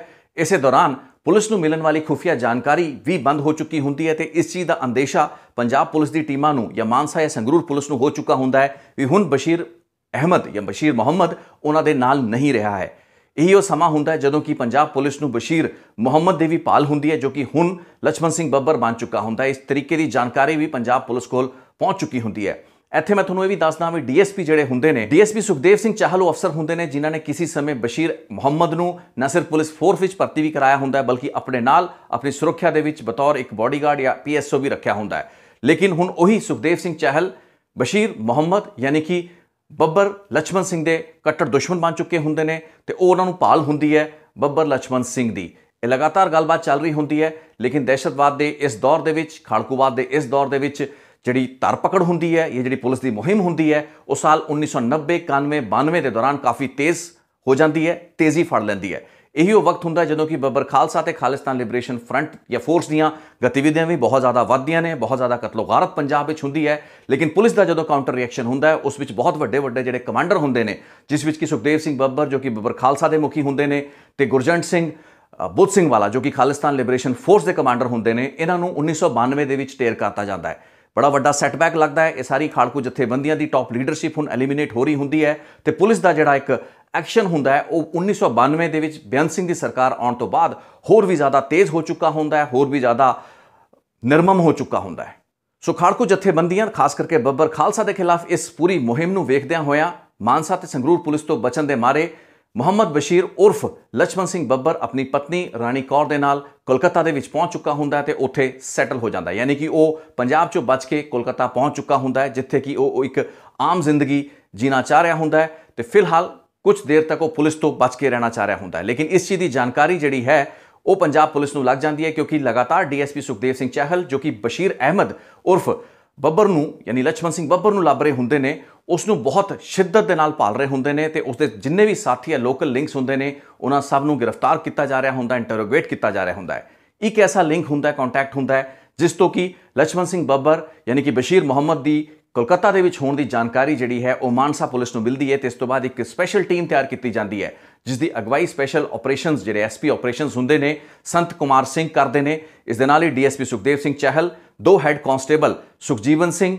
ਇਸੇ ਦੌਰਾਨ ਪੁਲਿਸ ਨੂੰ ਮਿਲਣ ਵਾਲੀ ਖੁਫੀਆ ਜਾਣਕਾਰੀ ਵੀ ਬੰਦ ਹੋ ਚੁੱਕੀ ਹੁੰਦੀ ਹੈ ਤੇ ਇਸ ਚੀਜ਼ ਦਾ ਅੰਦੇਸ਼ਾ ਪੰਜਾਬ ਪੁਲਿਸ ਦੀ ਟੀਮਾਂ ਨੂੰ ਜਾਂ ਮਾਨਸਾ ਜਾਂ ਸੰਗਰੂਰ ਪੁਲਿਸ ਨੂੰ ਹੋ ਚੁੱਕਾ ਹੁੰਦਾ ਹੈ ਵੀ ਹੁਣ ਬਸ਼ੀਰ ਅਹਿਮਦ ਜਾਂ ਬਸ਼ੀਰ ਮੁਹੰਮਦ ਉਹਨਾਂ ਦੇ ਨਾਲ ਨਹੀਂ ਰਿਹਾ ਹੈ ਇਹੀ ਉਹ ਸਮਾਂ ਹੁੰਦਾ ਹੈ ਜਦੋਂ ਕਿ ਪੰਜਾਬ ਪੁਲਿਸ ਨੂੰ ਬਸ਼ੀਰ ਮੁਹੰਮਦ ਦੇਵੀ ਪਾਲ ਹੁੰਦੀ ਹੈ ਜੋ ਕਿ ਹੁਣ ਲਛਮਣ ਸਿੰਘ ਬੱਬਰ ਬਣ ਚੁੱਕਾ ਹੁੰਦਾ ਹੈ ਇਸ ਤਰੀਕੇ ਦੀ ਜਾਣਕਾਰੀ ਵੀ ਪੰਜਾਬ ਪੁਲਿਸ ਕੋਲ ਪਹੁੰਚ ਚੁੱਕੀ ਹੁੰਦੀ ਹੈ ਇੱਥੇ ਮੈਂ ਤੁਹਾਨੂੰ ਇਹ ਵੀ ਦੱਸਦਾ ਵੀ ਡੀਐਸਪੀ ਜਿਹੜੇ ਹੁੰਦੇ ਨੇ ਡੀਐਸਪੀ ਸੁਖਦੇਵ ਸਿੰਘ ਚਾਹਲ ਉਹ ਅਫਸਰ ਹੁੰਦੇ ਨੇ ਜਿਨ੍ਹਾਂ ਨੇ ਕਿਸੇ ਸਮੇਂ ਬਸ਼ੀਰ ਮੁਹੰਮਦ ਨੂੰ ਨਾ ਸਿਰਫ ਪੁਲਿਸ ਫੋਰਸ ਵਿੱਚ ਭਰਤੀ ਵੀ ਕਰਾਇਆ ਹੁੰਦਾ ਹੈ ਬਲਕਿ ਆਪਣੇ ਨਾਲ ਆਪਣੀ ਸੁਰੱਖਿਆ ਦੇ ਵਿੱਚ ਬਤੌਰ ਇੱਕ ਬਾਡੀਗਾਰਡ ਜਾਂ ਪੀਐਸਓ ਵੀ ਰੱਖਿਆ ਹੁੰਦਾ ਹੈ ਲੇਕਿਨ ਹੁਣ ਉਹੀ ਸੁਖਦੇਵ ਸਿੰਘ ਚਾਹਲ ਬਸ਼ੀਰ ਮੁਹੰਮਦ ਯਾਨੀ ਕਿ ਬੱਬਰ ਲక్ష్మణ ਸਿੰਘ ਦੇ ਕੱਟੜ ਦੁਸ਼ਮਣ ਬਣ ਚੁੱਕੇ ਹੁੰਦੇ ਨੇ ਤੇ ਉਹ ਉਹਨਾਂ ਨੂੰ ਪਾਲ ਹੁੰਦੀ ਹੈ ਬੱਬਰ ਲక్ష్మణ ਸਿੰਘ ਦੀ ਇਹ ਲਗਾਤਾਰ ਗੱਲਬਾਤ ਚੱਲ ਰਹੀ ਹੁੰਦੀ ਹੈ ਲੇਕਿਨ ਦਹਿਸ਼ਤਵਾਦ ਦੇ ਇਸ ਦੌਰ ਦੇ ਵਿੱਚ ਖਾਲਕੂਵਾਦ ਦੇ ਇਸ ਦੌਰ ਦੇ ਵਿੱਚ ਜਿਹੜੀ ਧਰਪਕੜ ਹੁੰਦੀ ਹੈ ਇਹ ਜਿਹੜੀ ਪੁਲਿਸ ਦੀ ਮੁਹਿੰਮ ਹੁੰਦੀ ਹੈ ਉਹ ਸਾਲ 1990 91 92 ਦੇ ਦੌਰਾਨ ਕਾਫੀ ਤੇਜ਼ ਹੋ ਜਾਂਦੀ ਹੈ ਤੇਜ਼ੀ ਫੜ ਲੈਂਦੀ ਹੈ ਇਹੀ ਉਹ ਵਕਤ ਹੁੰਦਾ ਜਦੋਂ ਕਿ ਬੱਬਰ ਖਾਲਸਾ ਤੇ ਖਾਲਿਸਤਾਨ ਲਿਬਰੇਸ਼ਨ ਫਰੰਟ ਜਾਂ ਫੋਰਸ ਦੀਆਂ ਗਤੀਵਿਧੀਆਂ ਵੀ ਬਹੁਤ ਜ਼ਿਆਦਾ ਵੱਧਦੀਆਂ ਨੇ ਬਹੁਤ ਜ਼ਿਆਦਾ ਕਤਲੋਗਾਰਤ ਪੰਜਾਬ ਵਿੱਚ ਹੁੰਦੀ ਹੈ ਲੇਕਿਨ ਪੁਲਿਸ ਦਾ ਜਦੋਂ ਕਾਊਂਟਰ ਰਿਐਕਸ਼ਨ ਹੁੰਦਾ ਹੈ ਉਸ ਵਿੱਚ ਬਹੁਤ ਵੱਡੇ ਵੱਡੇ ਜਿਹੜੇ ਕਮਾਂਡਰ ਹੁੰਦੇ ਨੇ ਜਿਸ ਵਿੱਚ ਕਿ ਸੁਖਦੇਵ ਸਿੰਘ ਬੱਬਰ ਜੋ ਕਿ ਬੱਬਰ ਖਾਲਸਾ ਦੇ ਮੁਖੀ ਹੁੰਦੇ ਨੇ ਤੇ ਗੁਰਜੰਟ ਸਿੰਘ ਬੁੱਧ ਸਿੰਘ ਵਾਲਾ ਜੋ ਕਿ ਖਾਲਿਸਤਾਨ ਲਿਬਰੇਸ਼ਨ ਫੋਰਸ ਦੇ ਕਮਾਂਡਰ ਹੁੰਦੇ ਨੇ ਇਹਨਾਂ ਨੂੰ 1992 ਦੇ ਵਿੱਚ ਟੇਰ ਕਰਤਾ ਜਾਂਦਾ ਹੈ ਬੜਾ ਵੱਡਾ ਸੈਟਬੈਕ ਲੱਗਦਾ ਹੈ ਇਹ ਸਾਰੀ ਖਾਲਕੂ ਜਥੇਬੰਦੀਆਂ ਦੀ ਟਾਪ ਲੀਡਰਸ਼ਿਪ ਹੁਣ ਐਲੀਮੀਨੇਟ ਹੋ ਰਹੀ ਹੁੰਦੀ ਹੈ ਤੇ ਪੁਲਿਸ ਦਾ ਜਿਹੜਾ ਇੱਕ ਐਕਸ਼ਨ ਹੁੰਦਾ ਹੈ ਉਹ 1992 ਦੇ ਵਿੱਚ ਬਿਆਨ ਸਿੰਘ ਦੀ ਸਰਕਾਰ ਆਉਣ ਤੋਂ ਬਾਅਦ ਹੋਰ ਵੀ ਜ਼ਿਆਦਾ ਤੇਜ਼ ਹੋ ਚੁੱਕਾ ਹੁੰਦਾ ਹੈ ਹੋਰ ਵੀ ਜ਼ਿਆਦਾ ਨਿਰਮਮ ਹੋ ਚੁੱਕਾ ਹੁੰਦਾ ਹੈ ਸੋ ਖਾੜਕੂ ਜਥੇਬੰਦੀਆਂ ਖਾਸ ਕਰਕੇ ਬੱਬਰ ਖਾਲਸਾ ਦੇ ਖਿਲਾਫ ਇਸ ਪੂਰੀ ਮੁਹਿੰਮ ਨੂੰ ਵੇਖਦਿਆਂ ਹੋਇਆਂ ਮਾਨਸਾ ਤੇ ਸੰਗਰੂਰ ਪੁਲਿਸ ਤੋਂ ਬਚਨ ਦੇ ਮਾਰੇ ਮੁਹੰਮਦ ਬਸ਼ੀਰ ਉਰਫ ਲਛਮਨ ਸਿੰਘ ਬੱਬਰ ਆਪਣੀ ਪਤਨੀ ਰਾਣੀ ਕੌਰ ਦੇ ਨਾਲ ਕੋਲਕਾਤਾ ਦੇ ਵਿੱਚ ਪਹੁੰਚ ਚੁੱਕਾ ਹੁੰਦਾ ਹੈ ਤੇ ਉੱਥੇ ਸੈਟਲ ਹੋ ਜਾਂਦਾ ਹੈ ਯਾਨੀ ਕਿ ਉਹ ਪੰਜਾਬ ਚੋਂ ਬਚ ਕੇ ਕੋਲਕਾਤਾ ਪਹੁੰਚ ਚੁੱਕਾ ਹੁੰਦਾ ਹੈ ਜਿੱਥੇ ਕਿ ਉਹ ਇੱਕ ਆਮ ਜ਼ਿੰਦਗੀ ਜੀਣਾ ਚਾਹ ਰਿਹਾ ਹੁੰਦਾ ਹੈ ਤੇ ਫਿਲਹਾਲ ਕੁਝ ਦੇਰ ਤੱਕ ਉਹ ਪੁਲਿਸ ਤੋਂ ਬਚ ਕੇ ਰਹਿਣਾ ਚਾਹ ਰਿਹਾ ਹੁੰਦਾ ਹੈ ਲੇਕਿਨ ਇਸ ਚੀਜ਼ ਦੀ ਜਾਣਕਾਰੀ ਜਿਹੜੀ ਹੈ ਉਹ ਪੰਜਾਬ ਪੁਲਿਸ ਨੂੰ ਲੱਗ ਜਾਂਦੀ ਹੈ ਕਿਉਂਕਿ ਲਗਾਤਾਰ ਡੀਐਸਪੀ ਸੁਖਦੇਵ ਸਿੰਘ ਚਾਹਲ ਜੋ ਕਿ ਬਸ਼ੀਰ ਅਹਿਮਦ ਉਰਫ ਬੱਬਰ ਨੂੰ ਯਾਨੀ ਲਖਮਨ ਸਿੰਘ ਬੱਬਰ ਨੂੰ ਲੱਭ ਰਹੇ ਹੁੰਦੇ ਨੇ ਉਸ ਨੂੰ ਬਹੁਤ ਸ਼ਿੱਦਤ ਦੇ ਨਾਲ ਪਾਲ ਰਹੇ ਹੁੰਦੇ ਨੇ ਤੇ ਉਸ ਦੇ ਜਿੰਨੇ ਵੀ ਸਾਥੀ ਆ ਲੋਕਲ ਲਿੰਕਸ ਹੁੰਦੇ ਨੇ ਉਹਨਾਂ ਸਭ ਨੂੰ ਗ੍ਰਿਫਤਾਰ ਕੀਤਾ ਜਾ ਰਿਹਾ ਹੁੰਦਾ ਇੰਟਰੋਗੇਟ ਕੀਤਾ ਜਾ ਰਿਹਾ ਹੁੰਦਾ ਹੈ ਇੱਕ ਐਸਾ ਲਿੰਕ ਹੁੰਦਾ ਹੈ ਕੰਟੈਕਟ ਹੁੰਦਾ ਹੈ ਜਿਸ ਤੋਂ ਕਿ ਲਖਮਨ ਸਿੰਘ ਬੱਬਰ ਯਾਨੀ ਕਿ ਬਸ਼ੀਰ ਮੁਹੰਮਦ ਦੀ ਕੋਲਕਾਤਾ ਦੇ ਵਿੱਚ ਹੋਣ ਦੀ ਜਾਣਕਾਰੀ ਜਿਹੜੀ ਹੈ ਉਹ ਮਾਨਸਾ ਪੁਲਿਸ ਨੂੰ ਮਿਲਦੀ ਹੈ ਤੇ ਇਸ ਤੋਂ ਬਾਅਦ ਇੱਕ ਸਪੈਸ਼ਲ ਟੀਮ ਤਿਆਰ ਕੀਤੀ ਜਾਂਦੀ ਹੈ ਜਿਸ ਦੀ ਅਗਵਾਈ ਸਪੈਸ਼ਲ ਆਪਰੇਸ਼ਨਸ ਜਿਹੜੇ ਐਸਪੀ ਆਪਰੇਸ਼ਨਸ ਹੁੰਦੇ ਨੇ ਸੰਤ ਕੁਮਾਰ ਸਿੰਘ ਕਰਦੇ ਨੇ ਇਸ ਦੇ ਨਾਲ ਹੀ ਡੀਐਸਪੀ ਸੁਖਦੇਵ ਸਿੰਘ ਚਾਹਲ ਦੋ ਹੈੱਡ ਕਾਂਸਟੇਬਲ ਸੁਖਜੀਵਨ ਸਿੰਘ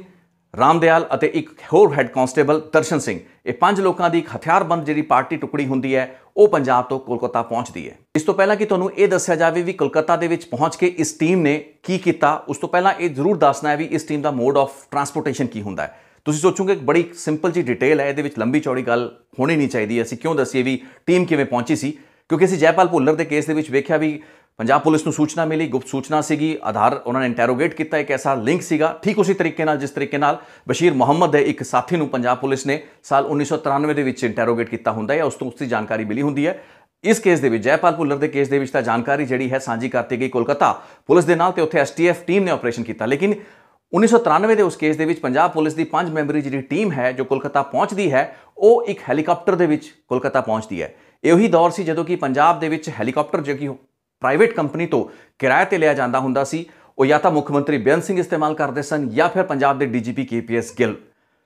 ਰਾਮਦੇਵਾਲ ਅਤੇ ਇੱਕ ਹੋਰ ਹੈੱਡ ਕਾਂਸਟੇਬਲ ਦਰਸ਼ਨ ਸਿੰਘ ਇਹ ਪੰਜ ਲੋਕਾਂ ਦੀ ਇੱਕ ਹਥਿਆਰਬੰਦ ਜਿਹੜੀ ਪਾਰਟੀ ਟੁਕੜੀ ਹੁੰਦੀ ਹੈ ਉਹ ਪੰਜਾਬ ਤੋਂ ਕੋਲਕਾਤਾ ਪਹੁੰਚਦੀ ਹੈ ਇਸ ਤੋਂ ਪਹਿਲਾਂ ਕਿ ਤੁਹਾਨੂੰ ਇਹ ਦੱਸਿਆ ਜਾਵੇ ਵੀ ਕੋਲਕਾਤਾ ਦੇ ਵਿੱਚ ਪਹੁੰਚ ਕੇ ਇਸ ਟੀਮ ਨੇ ਕੀ ਕੀਤਾ ਉਸ ਤੋਂ ਪਹਿਲਾਂ ਇਹ ਜ਼ਰੂਰ ਦੱਸਣਾ ਹੈ ਵੀ ਇਸ ਟੀਮ ਦਾ ਮੋਡ ਆਫ ਟਰਾਂਸਪੋਰਟੇਸ਼ਨ ਕੀ ਹੁੰਦਾ ਹੈ ਤੁਸੀਂ ਸੋਚੋਗੇ ਬੜੀ ਸਿੰਪਲ ਜੀ ਡਿਟੇਲ ਹੈ ਇਹਦੇ ਵਿੱਚ ਲੰਬੀ ਚੌੜੀ ਗੱਲ ਹੋਣੀ ਨਹੀਂ ਚਾਹੀਦੀ ਅਸੀਂ ਕਿਉਂ ਦੱਸੀਏ ਵੀ ਟੀਮ ਕਿਵੇਂ ਪਹੁੰਚੀ ਸੀ ਕਿਉਂਕਿ ਅਸੀਂ ਜੈਪਾਲ ਭੁੱਲਰ ਦੇ ਕੇਸ ਦੇ ਵਿੱਚ ਵੇਖਿਆ ਵੀ ਪੰਜਾਬ ਪੁਲਿਸ ਨੂੰ ਸੂਚਨਾ ਮਿਲੀ ਗੁਪਤ ਸੂਚਨਾ ਸੀਗੀ ਆਧਾਰ ਉਹਨਾਂ ਨੇ ਇੰਟਰੋਗੇਟ ਕੀਤਾ ਇੱਕ ਐਸਾ ਲਿੰਕ ਸੀਗਾ ਠੀਕ ਉਸੇ ਤਰੀਕੇ ਨਾਲ ਜਿਸ ਤਰੀਕੇ ਨਾਲ ਬਸ਼ੀਰ ਮੁਹੰਮਦ ਦੇ ਇੱਕ ਸਾਥੀ ਨੂੰ ਪੰਜਾਬ ਪੁਲਿਸ ਨੇ ਸਾਲ 1993 ਦੇ ਵਿੱਚ ਇੰਟਰੋਗੇਟ ਕੀਤਾ ਹੁੰਦਾ ਹੈ ਉਸ ਤੋਂ ਉਸ ਦੀ ਜਾਣਕਾਰੀ ਮਿਲੀ ਹੁੰਦੀ ਹੈ ਇਸ ਕੇਸ ਦੇ ਵਿੱਚ ਜੈਪਾਲ ਪੁੱਲਰ ਦੇ ਕੇਸ ਦੇ ਵਿੱਚ ਤਾਂ ਜਾਣਕਾਰੀ ਜਿਹੜੀ ਹੈ ਸਾਂਝੀ ਕਰਤੀ ਗਈ ਕੋਲਕਾਤਾ ਪੁਲਿਸ ਦੇ ਨਾਲ ਤੇ ਉੱਥੇ ਐਸਟੀਐਫ ਟੀਮ ਨੇ ਆਪਰੇਸ਼ਨ ਕੀਤਾ ਲੇਕਿਨ 1993 ਦੇ ਉਸ ਕੇਸ ਦੇ ਵਿੱਚ ਪੰਜਾਬ ਪੁਲਿਸ ਦੀ ਪੰਜ ਮੈਂਬਰੀ ਜਿਹੜੀ ਟੀਮ ਹੈ ਜੋ ਕੋਲਕਾਤਾ ਪਹੁੰਚਦੀ ਹੈ ਉਹ ਇੱਕ ਹੈਲੀਕਾਪਟਰ ਦੇ ਵਿੱਚ ਕੋਲਕਾਤਾ ਪਹੁੰਚਦੀ ਹੈ ਹੀ ਦੌਰ ਸੀ ਜਦੋਂ ਕਿ ਪੰਜਾਬ ਦੇ ਵਿੱਚ ਹੈਲੀਕਾਪਟਰ ਜਿਹੜੀ ਪ੍ਰਾਈਵੇਟ ਕੰਪਨੀ ਤੋਂ ਕਿਰਾਇਆ ਤੇ ਲਿਆ ਜਾਂਦਾ ਹੁੰਦਾ ਸੀ ਉਹ ਜਾਂ ਤਾਂ ਮੁੱਖ ਮੰਤਰੀ ਬਿਆਨ ਸਿੰਘ ਇਸਤੇਮਾਲ ਕਰਦੇ ਸਨ ਜਾਂ ਫਿਰ ਪੰਜਾਬ ਦੇ ਡੀਜੀਪੀ ਕੇਪੀਐਸ ਗਿੱਲ